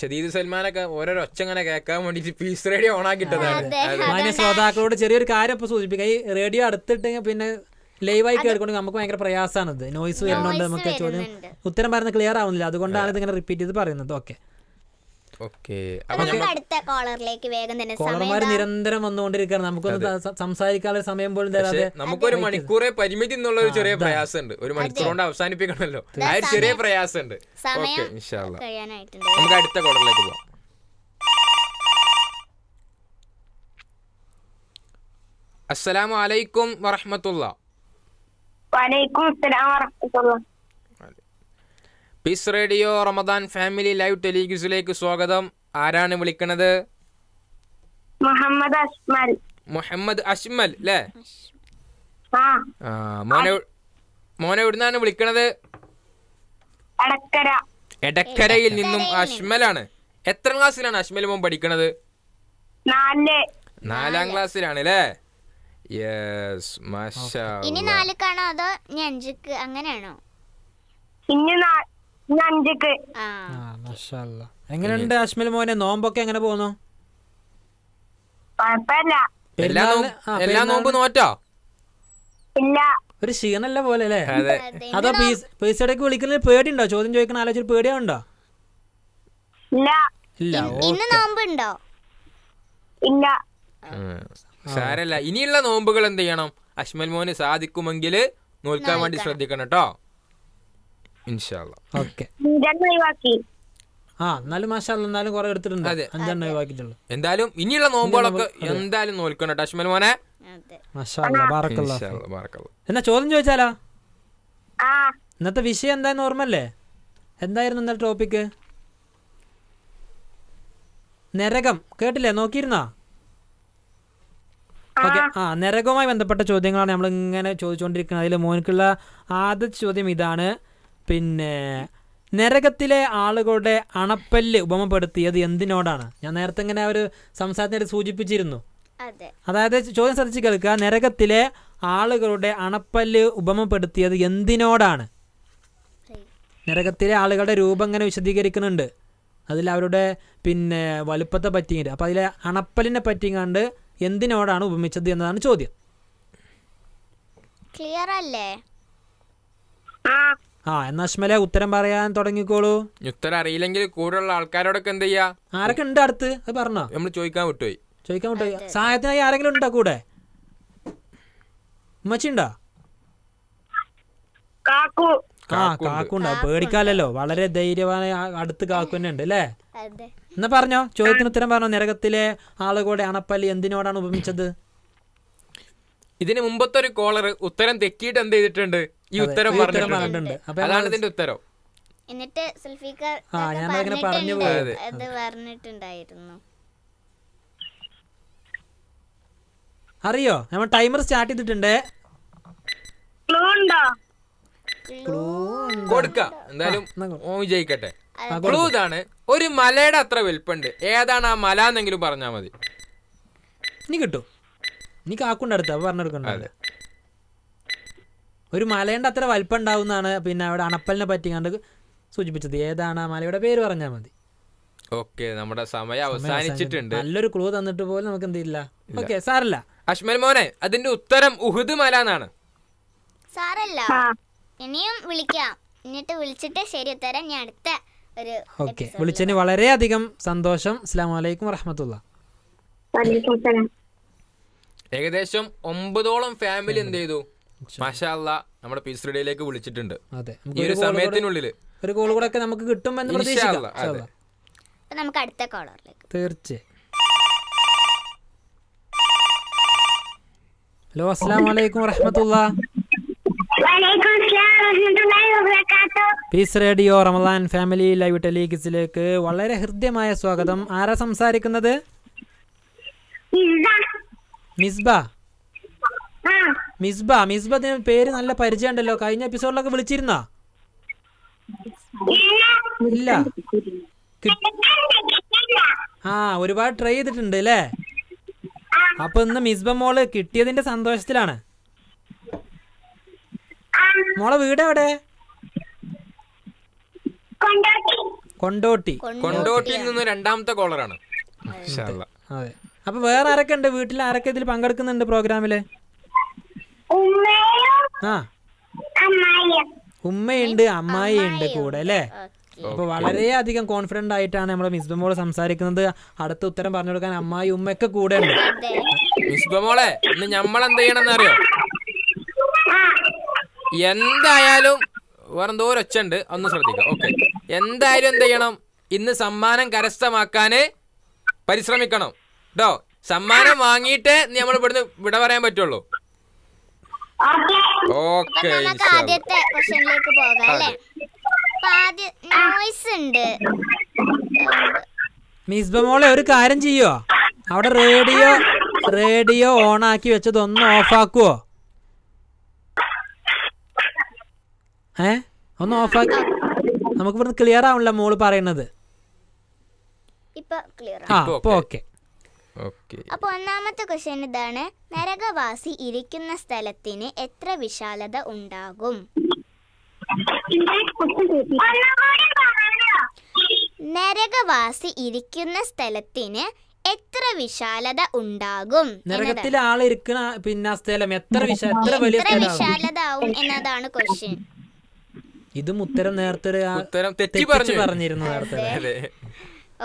ഷദീദ് സൽമാനൊക്കെ ഓരോ ഒച്ച ഇങ്ങനെ കേൾക്കാൻ വേണ്ടിട്ട് പീസ് റേഡിയോ ഓൺ ആക്കിട്ടതാണ് ശ്രോതാക്കളോട് ചെറിയൊരു കാര്യം ഇപ്പൊ സൂചിപ്പിക്കാം ഈ റേഡിയോ അടുത്തിട്ടെങ്കിൽ പിന്നെ ലൈവായി കേൾക്കണമെങ്കിൽ നമുക്ക് ഭയങ്കര പ്രയാസമാണ് നോയ്സ് വരുന്നുണ്ട് നമുക്ക് ചോദ്യം ഉത്തരം പറയുന്നത് ക്ലിയർ ആവുന്നില്ല അതുകൊണ്ടാണ് ഇത് ഇങ്ങനെ റിപ്പീറ്റ് ചെയ്ത് പറയുന്നത് ഓക്കെ അടുത്ത കോളറിലേക്ക് വേഗം തന്നെ കോളർമാർ നിരന്തരം വന്നുകൊണ്ടിരിക്കുകയാണ് നമുക്കൊന്ന് സംസാരിക്കാനുള്ള സമയം പോലും തരാതെ നമുക്കൊരു മണിക്കൂറെ പരിമിതി എന്നുള്ള ഒരു ചെറിയ പ്രയാസമുണ്ട് ഒരു മണിക്കൂർ കൊണ്ട് അവസാനിപ്പിക്കണമല്ലോ ആ ഒരു ചെറിയ പ്രയാസമുണ്ട് നമുക്ക് അടുത്ത കോളറിലേക്ക് പോവാം അലൈക്കും വറഹമത്തുള്ള വലൈക്കും അസ്സലാം വറഹമത്തുള്ള peace radio Ramadan family live ടെലിഗ്യൂസിലേക്ക് സ്വാഗതം ആരാണ് വിളിക്കുന്നത് മുഹമ്മദ് അഷ്മൽ മുഹമ്മദ് അഷ്മൽ അല്ലേ മോനെ മോനെ എവിടുന്നാണ് വിളിക്കണത് എടക്കരയിൽ നിന്നും അഷ്മലാണ് എത്ര ക്ലാസ്സിലാണ് അഷ്മൽ മോൻ പഠിക്കണത് നാലാം ക്ലാസ്സിലാണ് അല്ലേ യെസ് ഇനി നാലിക്കാണോ അതോ അഞ്ചിക്ക് അങ്ങനെയാണോ ഇനി അഞ്ചക്ക് എങ്ങനെയുണ്ട് അശ്മൽ മോനെ നോമ്പൊക്കെ എങ്ങനെ പോകുന്നു എല്ലാ നോമ്പ് നോറ്റോ ഇല്ല ഒരു ക്ഷീണല്ല പോലെ അല്ലേ അതോ പൈസ ഇടയ്ക്ക് വിളിക്കുന്നതിൽ പേടിയുണ്ടോ ചോദ്യം ചോദിക്കണ ആലോചിച്ചിട്ട് പേടിയാവുണ്ടോ ഇല്ല നോമ്പുണ്ടോ ഇല്ല സാരല്ല ഇനിയുള്ള നോമ്പുകൾ എന്ത് ചെയ്യണം അശ്മൽ മോന് സാധിക്കുമെങ്കിൽ നോൽക്കാൻ വേണ്ടി ശ്രദ്ധിക്കണം കേട്ടോ ആ എന്തായാലും ഇനിയുള്ള നോമ്പുകളൊക്കെ എന്തായാലും നോൽക്കണം ടഷ്മൽ മോനെ എന്നാ ചോദ്യം ചോദിച്ചാലോ ഇന്നത്തെ വിഷയം എന്തായാലും ഓർമ്മല്ലേ എന്തായിരുന്നു ഇന്നത്തെ ടോപ്പിക്ക് നരകം കേട്ടില്ലേ നോക്കിയിരുന്നാ ഓക്കെ ആ നരകവുമായി ബന്ധപ്പെട്ട ചോദ്യങ്ങളാണ് നമ്മൾ ഇങ്ങനെ ചോദിച്ചുകൊണ്ടിരിക്കുന്നത് അതിൽ മോനിക്കുള്ള ആദ്യത്തെ ചോദ്യം ഇതാണ് പിന്നെ നരകത്തിലെ ആളുകളുടെ അണപ്പല്ല് ഉപമപ്പെടുത്തിയത് എന്തിനോടാണ് ഞാൻ നേരത്തെ ഇങ്ങനെ ഒരു സംസാരത്തിനായിട്ട് സൂചിപ്പിച്ചിരുന്നു അതായത് ചോദ്യം ശ്രദ്ധിച്ച് കേൾക്കുക നരകത്തിലെ ആളുകളുടെ അണപ്പല്ല് ഉപമപ്പെടുത്തിയത് എന്തിനോടാണ് നരകത്തിലെ ആളുകളുടെ രൂപം ഇങ്ങനെ വിശദീകരിക്കുന്നുണ്ട് അതിൽ അവരുടെ പിന്നെ വലുപ്പത്തെ പറ്റിയിട്ട് അപ്പോൾ അതിലെ അണപ്പലിനെ പറ്റിയും കണ്ട് എന്തിനോടാണ് ഉപമിച്ചത് എന്നതാണ് ചോദ്യം ക്ലിയർ അല്ലേ ആ എന്നാ അശ്മലെ ഉത്തരം പറയാൻ തുടങ്ങിക്കോളൂ ഉത്തരം അറിയില്ലെങ്കിൽ കൂടെയുള്ള ആൾക്കാരോടൊക്കെ എന്ത് ചെയ്യാ ആരൊക്കെ ഉണ്ട് അടുത്ത് അത് പറഞ്ഞോ നമ്മൾ ചോദിക്കാൻ വിട്ടുപോയി ചോദിക്കാൻ വിട്ടുപോയി സഹായത്തിനായി ആരെങ്കിലും ഉണ്ടോ കൂടെ ഉമ്മച്ചിണ്ടോ ആ കാക്കുണ്ടോ പേടിക്കാലല്ലോ വളരെ ധൈര്യമായ അടുത്ത് കാക്കു തന്നെ ഉണ്ട് അല്ലേ എന്നാ പറഞ്ഞോ ചോദ്യത്തിന് ഉത്തരം പറഞ്ഞോ നരകത്തിലെ ആളുകളുടെ അണപ്പല്ലി എന്തിനോടാണ് ഉപമിച്ചത് ഇതിന് മുമ്പത്തെ ഒരു കോളർ ഉത്തരം തെറ്റിയിട്ട് എന്ത് ചെയ്തിട്ടുണ്ട് ഈ ഉത്തരം പറഞ്ഞിട്ടുണ്ട് അതാണ് ഇതിന്റെ ഉത്തരം എന്നിട്ട് സുൽഫിക്കർ ആ ഞാൻ അങ്ങനെ പറഞ്ഞു പോയത് അത് പറഞ്ഞിട്ടുണ്ടായിരുന്നു അറിയോ നമ്മൾ ടൈമർ സ്റ്റാർട്ട് ചെയ്തിട്ടുണ്ട് കൊടുക്ക എന്തായാലും വിജയിക്കട്ടെ ക്ലൂ ഇതാണ് ഒരു മലയുടെ അത്ര വലിപ്പുണ്ട് ഏതാണ് ആ മല എന്നെങ്കിലും പറഞ്ഞാൽ മതി ഇനി കിട്ടും നീ കാക്കുണ്ട് അടുത്ത് പറഞ്ഞെടുക്കണ്ട ഒരു മലയുടെ അത്ര വലിപ്പം ഉണ്ടാവുന്നതാണ് പിന്നെ അവിടെ അണപ്പലിനെ പറ്റി കണ്ട് സൂചിപ്പിച്ചത് ഏതാണ് ആ മലയുടെ പേര് പറഞ്ഞാൽ മതി ഓക്കെ നമ്മുടെ സമയം അവസാനിച്ചിട്ടുണ്ട് നല്ലൊരു ക്ലൂ തന്നിട്ട് പോലും നമുക്ക് എന്തില്ല ഓക്കെ സാറല്ല അശ്മൽ മോനെ അതിന്റെ ഉത്തരം ഉഹുദ് മല എന്നാണ് സാറല്ല ഇനിയും വിളിക്കാം എന്നിട്ട് വിളിച്ചിട്ട് ശരി ഉത്തരം ഞാൻ അടുത്ത ഒരു ഓക്കെ വിളിച്ചതിന് വളരെയധികം സന്തോഷം അസ്സാം വലൈക്കും വറഹമത്തുള്ള ഏകദേശം ഒമ്പതോളം ഫാമിലി എന്ത് ചെയ്തു മഷാല്ല നമ്മുടെ പീസ് റേഡിയോയിലേക്ക് വിളിച്ചിട്ടുണ്ട് ഈ ഒരു സമയത്തിനുള്ളിൽ ഒരു കോൾ കൂടെ ഒക്കെ നമുക്ക് കിട്ടും എന്ന് പ്രതീക്ഷിക്കാം നമുക്ക് അടുത്ത കോളറിലേക്ക് തീർച്ചയായും ഹലോ അസ്സാം വലൈക്കും വറഹമത്തുള്ള peace radio Ramadan family live ടെലികിസിലേക്ക് വളരെ ഹൃദ്യമായ സ്വാഗതം ആരാ സംസാരിക്കുന്നത് മിസ്ബ മിസ്ബ പേര് നല്ല പരിചയം ഉണ്ടല്ലോ കഴിഞ്ഞ എപ്പിസോഡിലൊക്കെ വിളിച്ചിരുന്നാ ഇല്ല ആ ഒരുപാട് ട്രൈ ചെയ്തിട്ടുണ്ട് അല്ലേ അപ്പൊ ഇന്ന് മിസ്ബ മോള് കിട്ടിയതിന്റെ സന്തോഷത്തിലാണ് മോളെ വീട് എവിടെ കൊണ്ടോട്ടി കൊണ്ടോട്ടിയിൽ നിന്ന് രണ്ടാമത്തെ കോളറാണ് അതെ അപ്പൊ വേറെ ആരൊക്കെ ഉണ്ട് വീട്ടിൽ ആരൊക്കെ ഇതിൽ പങ്കെടുക്കുന്നുണ്ട് പ്രോഗ്രാമില് ഉമ്മയുണ്ട് ഉമ്മയുണ്ട് അമ്മായിയുണ്ട് കൂടെ അല്ലേ അപ്പൊ വളരെയധികം കോൺഫിഡന്റ് ആയിട്ടാണ് നമ്മുടെ മിസ്ബമോള് സംസാരിക്കുന്നത് അടുത്ത ഉത്തരം പറഞ്ഞു കൊടുക്കാൻ അമ്മായി ഉമ്മയൊക്കെ കൂടെ ഉണ്ട് മിസ്ബമോളെ ഇന്ന് നമ്മൾ എന്ത് ചെയ്യണം അറിയോ എന്തായാലും വേറെന്തോ ഒരു ഒച്ച ഉണ്ട് ഒന്ന് ശ്രദ്ധിക്കാം ഓക്കെ എന്തായാലും എന്ത് ചെയ്യണം ഇന്ന് സമ്മാനം കരസ്ഥമാക്കാന് പരിശ്രമിക്കണം കേട്ടോ സമ്മാനം വാങ്ങിയിട്ട് നമ്മൾ ഇവിടുന്ന് വിട പറയാൻ പറ്റുള്ളൂ ഓക്കെ ആദ്യത്തെ ക്വസ്റ്റ്യനിലേക്ക് പോകാം അല്ലേ ഉണ്ട് മിസ് ഒരു കാര്യം ചെയ്യോ അവിടെ റേഡിയോ റേഡിയോ ഓൺ ആക്കി വെച്ചത് ഒന്ന് ആക്കുവോ ഏ ഒന്ന് ഓഫ് നമുക്ക് ഇവിടുന്ന് ക്ലിയർ ആവണല്ലോ മോള് പറയുന്നത് ആ അപ്പൊ ഓക്കെ അപ്പൊ ഒന്നാമത്തെ ക്വസ്റ്റ്യൻ ഇതാണ് നരകവാസി ഇരിക്കുന്ന സ്ഥലത്തിന് എത്ര വിശാലത ഉണ്ടാകും നരകവാസി ഇരിക്കുന്ന സ്ഥലത്തിന് എത്ര വിശാലത ഉണ്ടാകും നരകത്തിലെ ഇരിക്കുന്ന പിന്നെ സ്ഥലം എത്ര എത്ര വലിയ വിശാലത ആവും എന്നതാണ് ക്വസ്റ്റ്യൻ ഇതും ഉത്തരം നേരത്തെ ഉത്തരം തെറ്റി പറഞ്ഞു പറഞ്ഞിരുന്നു നേരത്തെ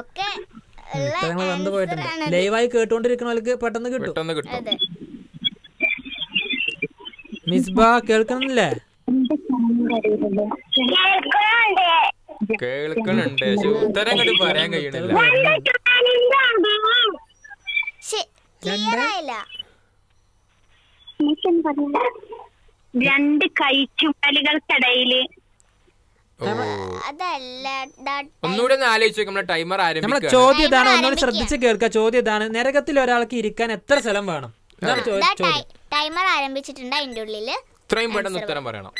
ഓക്കെ സ്ഥലങ്ങൾ വന്നു ലൈവായി കേട്ടുകൊണ്ടിരിക്കുന്നവർക്ക് പെട്ടെന്ന് കിട്ടും മിസ്ബാ കിട്ടും കേൾക്കണുണ്ട് ഉത്തരം കണ്ട് പറയാൻ കഴിയണില്ല രണ്ട് കൈ ചുമലുകൾക്കിടയില് ഒന്നുകൂടെ ഒന്ന് ടൈമർ നമ്മളെ ചോദ്യം ഇതാണ് ഒന്നുകൂടെ ശ്രദ്ധിച്ച് കേൾക്കുക ചോദ്യം ഇതാണ് നരകത്തിൽ ഒരാൾക്ക് ഇരിക്കാൻ എത്ര സ്ഥലം വേണം ടൈമർ ആരംഭിച്ചിട്ടുണ്ട് അതിന്റെ ഉള്ളിൽ ഇത്രയും പെട്ടെന്ന് ഉത്തരം പറയണം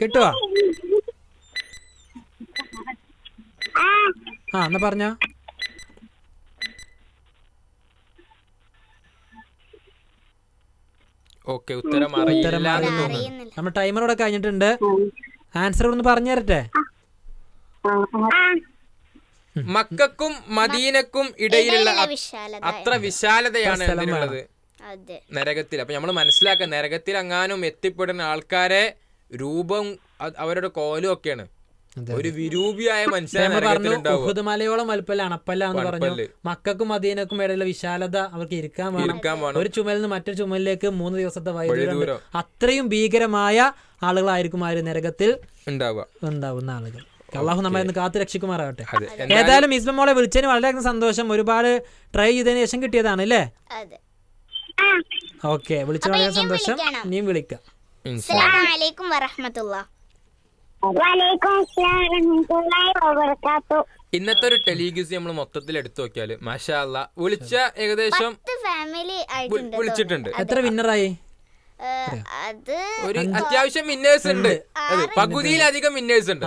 കിട്ടുവാ ആ എന്നാ പറഞ്ഞോ ഓക്കെ ഉത്തരം അറിയില്ല നമ്മൾ ടൈമർ ഇവിടെ കഴിഞ്ഞിട്ടുണ്ട് ആൻസർ ഒന്ന് പറഞ്ഞു തരട്ടെ മക്കും മദീനക്കും ഇടയിലുള്ള അത്ര വിശാലതയാണ് അതിനുള്ളത് നരകത്തിൽ അപ്പൊ നമ്മൾ മനസ്സിലാക്കുക നരകത്തിൽ അങ്ങാനും എത്തിപ്പെടുന്ന ആൾക്കാരെ രൂപം അവരുടെ കോലും ഒക്കെയാണ് ഒരു വിരൂപിയായ മനുഷ്യൻ മലയോളം വലുപ്പല്ല അണപ്പല്ല എന്ന് പറഞ്ഞു മക്കൾക്കും മദീനക്കും ഇടയിലുള്ള വിശാലത അവർക്ക് ഇരിക്കാൻ വേണം ഒരു ചുമലിൽ നിന്ന് മറ്റൊരു ചുമലിലേക്ക് മൂന്ന് ദിവസത്തെ വൈദ്യുതി അത്രയും ഭീകരമായ ആളുകളായിരിക്കും ആ ഒരു നരകത്തിൽ ഉണ്ടാവുന്ന ആളുകൾ അള്ളാഹു നമ്മളെ കാത്തു രക്ഷിക്കുമാറാകട്ടെ ഏതായാലും ഇസ്മ മോളെ വിളിച്ചതിന് വളരെയധികം സന്തോഷം ഒരുപാട് ട്രൈ ചെയ്തതിന് ശേഷം കിട്ടിയതാണ് അല്ലേ ഓക്കെ വിളിച്ചതിന് വളരെ സന്തോഷം നീ വിളിക്കാം അസ്സലാമലൈക്കും വറഹമത്തുള്ള ഇന്നത്തെ ഒരു ടെലിഗ്യൂസ് നമ്മൾ മൊത്തത്തിൽ എടുത്തു നോക്കിയാല് മാഷാ വിളിച്ച ഏകദേശം വിളിച്ചിട്ടുണ്ട് എത്ര വിന്നറായി ഒരു അത്യാവശ്യം വിന്നേഴ്സ് ഉണ്ട് പകുതിയിലധികം വിന്നേഴ്സ് ഉണ്ട്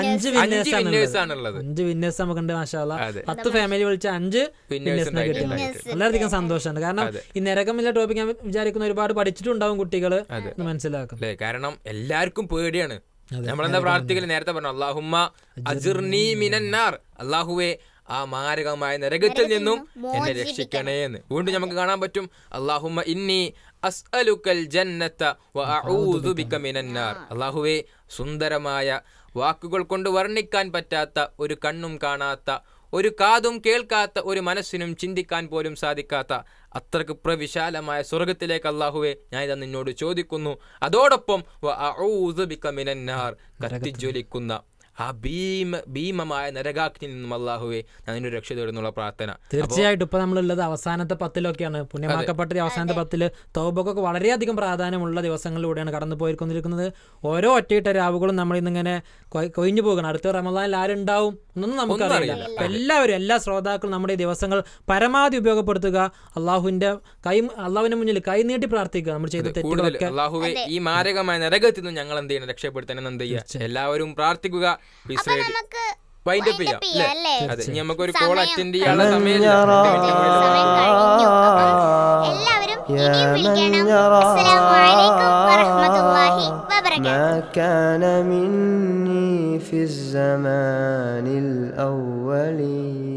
അഞ്ച് വിന്നേഴ്സ് ആണുള്ളത് അഞ്ച് വിന്നേഴ്സ് നമുക്കുണ്ട് മാഷാല പത്ത് ഫാമിലി വിളിച്ച അഞ്ച് വിന്നേഴ്സിനെ കിട്ടി വളരെയധികം സന്തോഷമുണ്ട് കാരണം ഈ നരകമില്ല ടോപ്പിക് ഞാൻ വിചാരിക്കുന്ന ഒരുപാട് പഠിച്ചിട്ടുണ്ടാവും കുട്ടികൾ മനസ്സിലാക്കും കാരണം എല്ലാവർക്കും പേടിയാണ് നമ്മളെന്താ പ്രാർത്ഥിക്കല് നേരത്തെ പറഞ്ഞു അള്ളാഹുമ്മ അജിർനി മിനന്നാർ അള്ളാഹുവേ ആ മാരകമായ നരകത്തിൽ നിന്നും എന്നെ രക്ഷിക്കണേ എന്ന് വീണ്ടും നമുക്ക് കാണാൻ പറ്റും അള്ളാഹുമ്മ ഇന്നി അസ്അലുക്കൽ ബിക മിനന്നാർ അല്ലാഹുവേ സുന്ദരമായ വാക്കുകൾ കൊണ്ട് വർണ്ണിക്കാൻ പറ്റാത്ത ഒരു കണ്ണും കാണാത്ത ഒരു കാതും കേൾക്കാത്ത ഒരു മനസ്സിനും ചിന്തിക്കാൻ പോലും സാധിക്കാത്ത അത്രക്ക് പ്രവിശാലമായ സ്വർഗത്തിലേക്ക് അള്ളാഹുവെ ഞാൻ ഇതാ നിന്നോട് ചോദിക്കുന്നു അതോടൊപ്പം കത്തിജ്വലിക്കുന്ന ആ ഭീമ ഭീമമായ നരകാഗ്നിൽ നിന്നും അള്ളാഹുവെ ഞാൻ നിന്റെ രക്ഷ തേടുന്നുള്ള പ്രാർത്ഥന തീർച്ചയായിട്ടും ഇപ്പൊ നമ്മളുള്ളത് അവസാനത്തെ പത്തിലൊക്കെയാണ് പുണ്യമാക്കപ്പെട്ട അവസാനത്തെ പത്തില് തോബക്കൊക്കെ വളരെയധികം പ്രാധാന്യമുള്ള ദിവസങ്ങളിലൂടെയാണ് കടന്നു പോയിക്കൊണ്ടിരിക്കുന്നത് ഓരോ ഒറ്റയിട്ട രാവുകളും നമ്മൾ ഇന്നിങ്ങനെ കൊയിഞ്ഞു പോകണം അടുത്ത റമദാനിൽ ആരുണ്ടാവും എന്നൊന്നും നമുക്കറിയില്ല എല്ലാവരും എല്ലാ ശ്രോതാക്കളും നമ്മുടെ ഈ ദിവസങ്ങൾ പരമാവധി ഉപയോഗപ്പെടുത്തുക അള്ളാഹുവിന്റെ കൈ അള്ളാഹുവിന്റെ മുന്നിൽ കൈ നീട്ടി പ്രാർത്ഥിക്കുക നമ്മൾ ചെയ്ത തെറ്റുകളൊക്കെ ഈ മാരകമായ നരകത്തിൽ നിന്ന് ഞങ്ങൾ എന്ത് ചെയ്യണം രക്ഷപ്പെടുത്താൻ എന്ത് ചെയ്യുക എല്ലാവരും പ്രാർത്ഥിക്കുക അപ്പ് ചെയ്യാം അതെ ഇനി നമുക്ക് ഒരു കോൾ അറ്റൻഡ് ചെയ്യാനുള്ള സമയം എല്ലാവരും വിളിക്കണം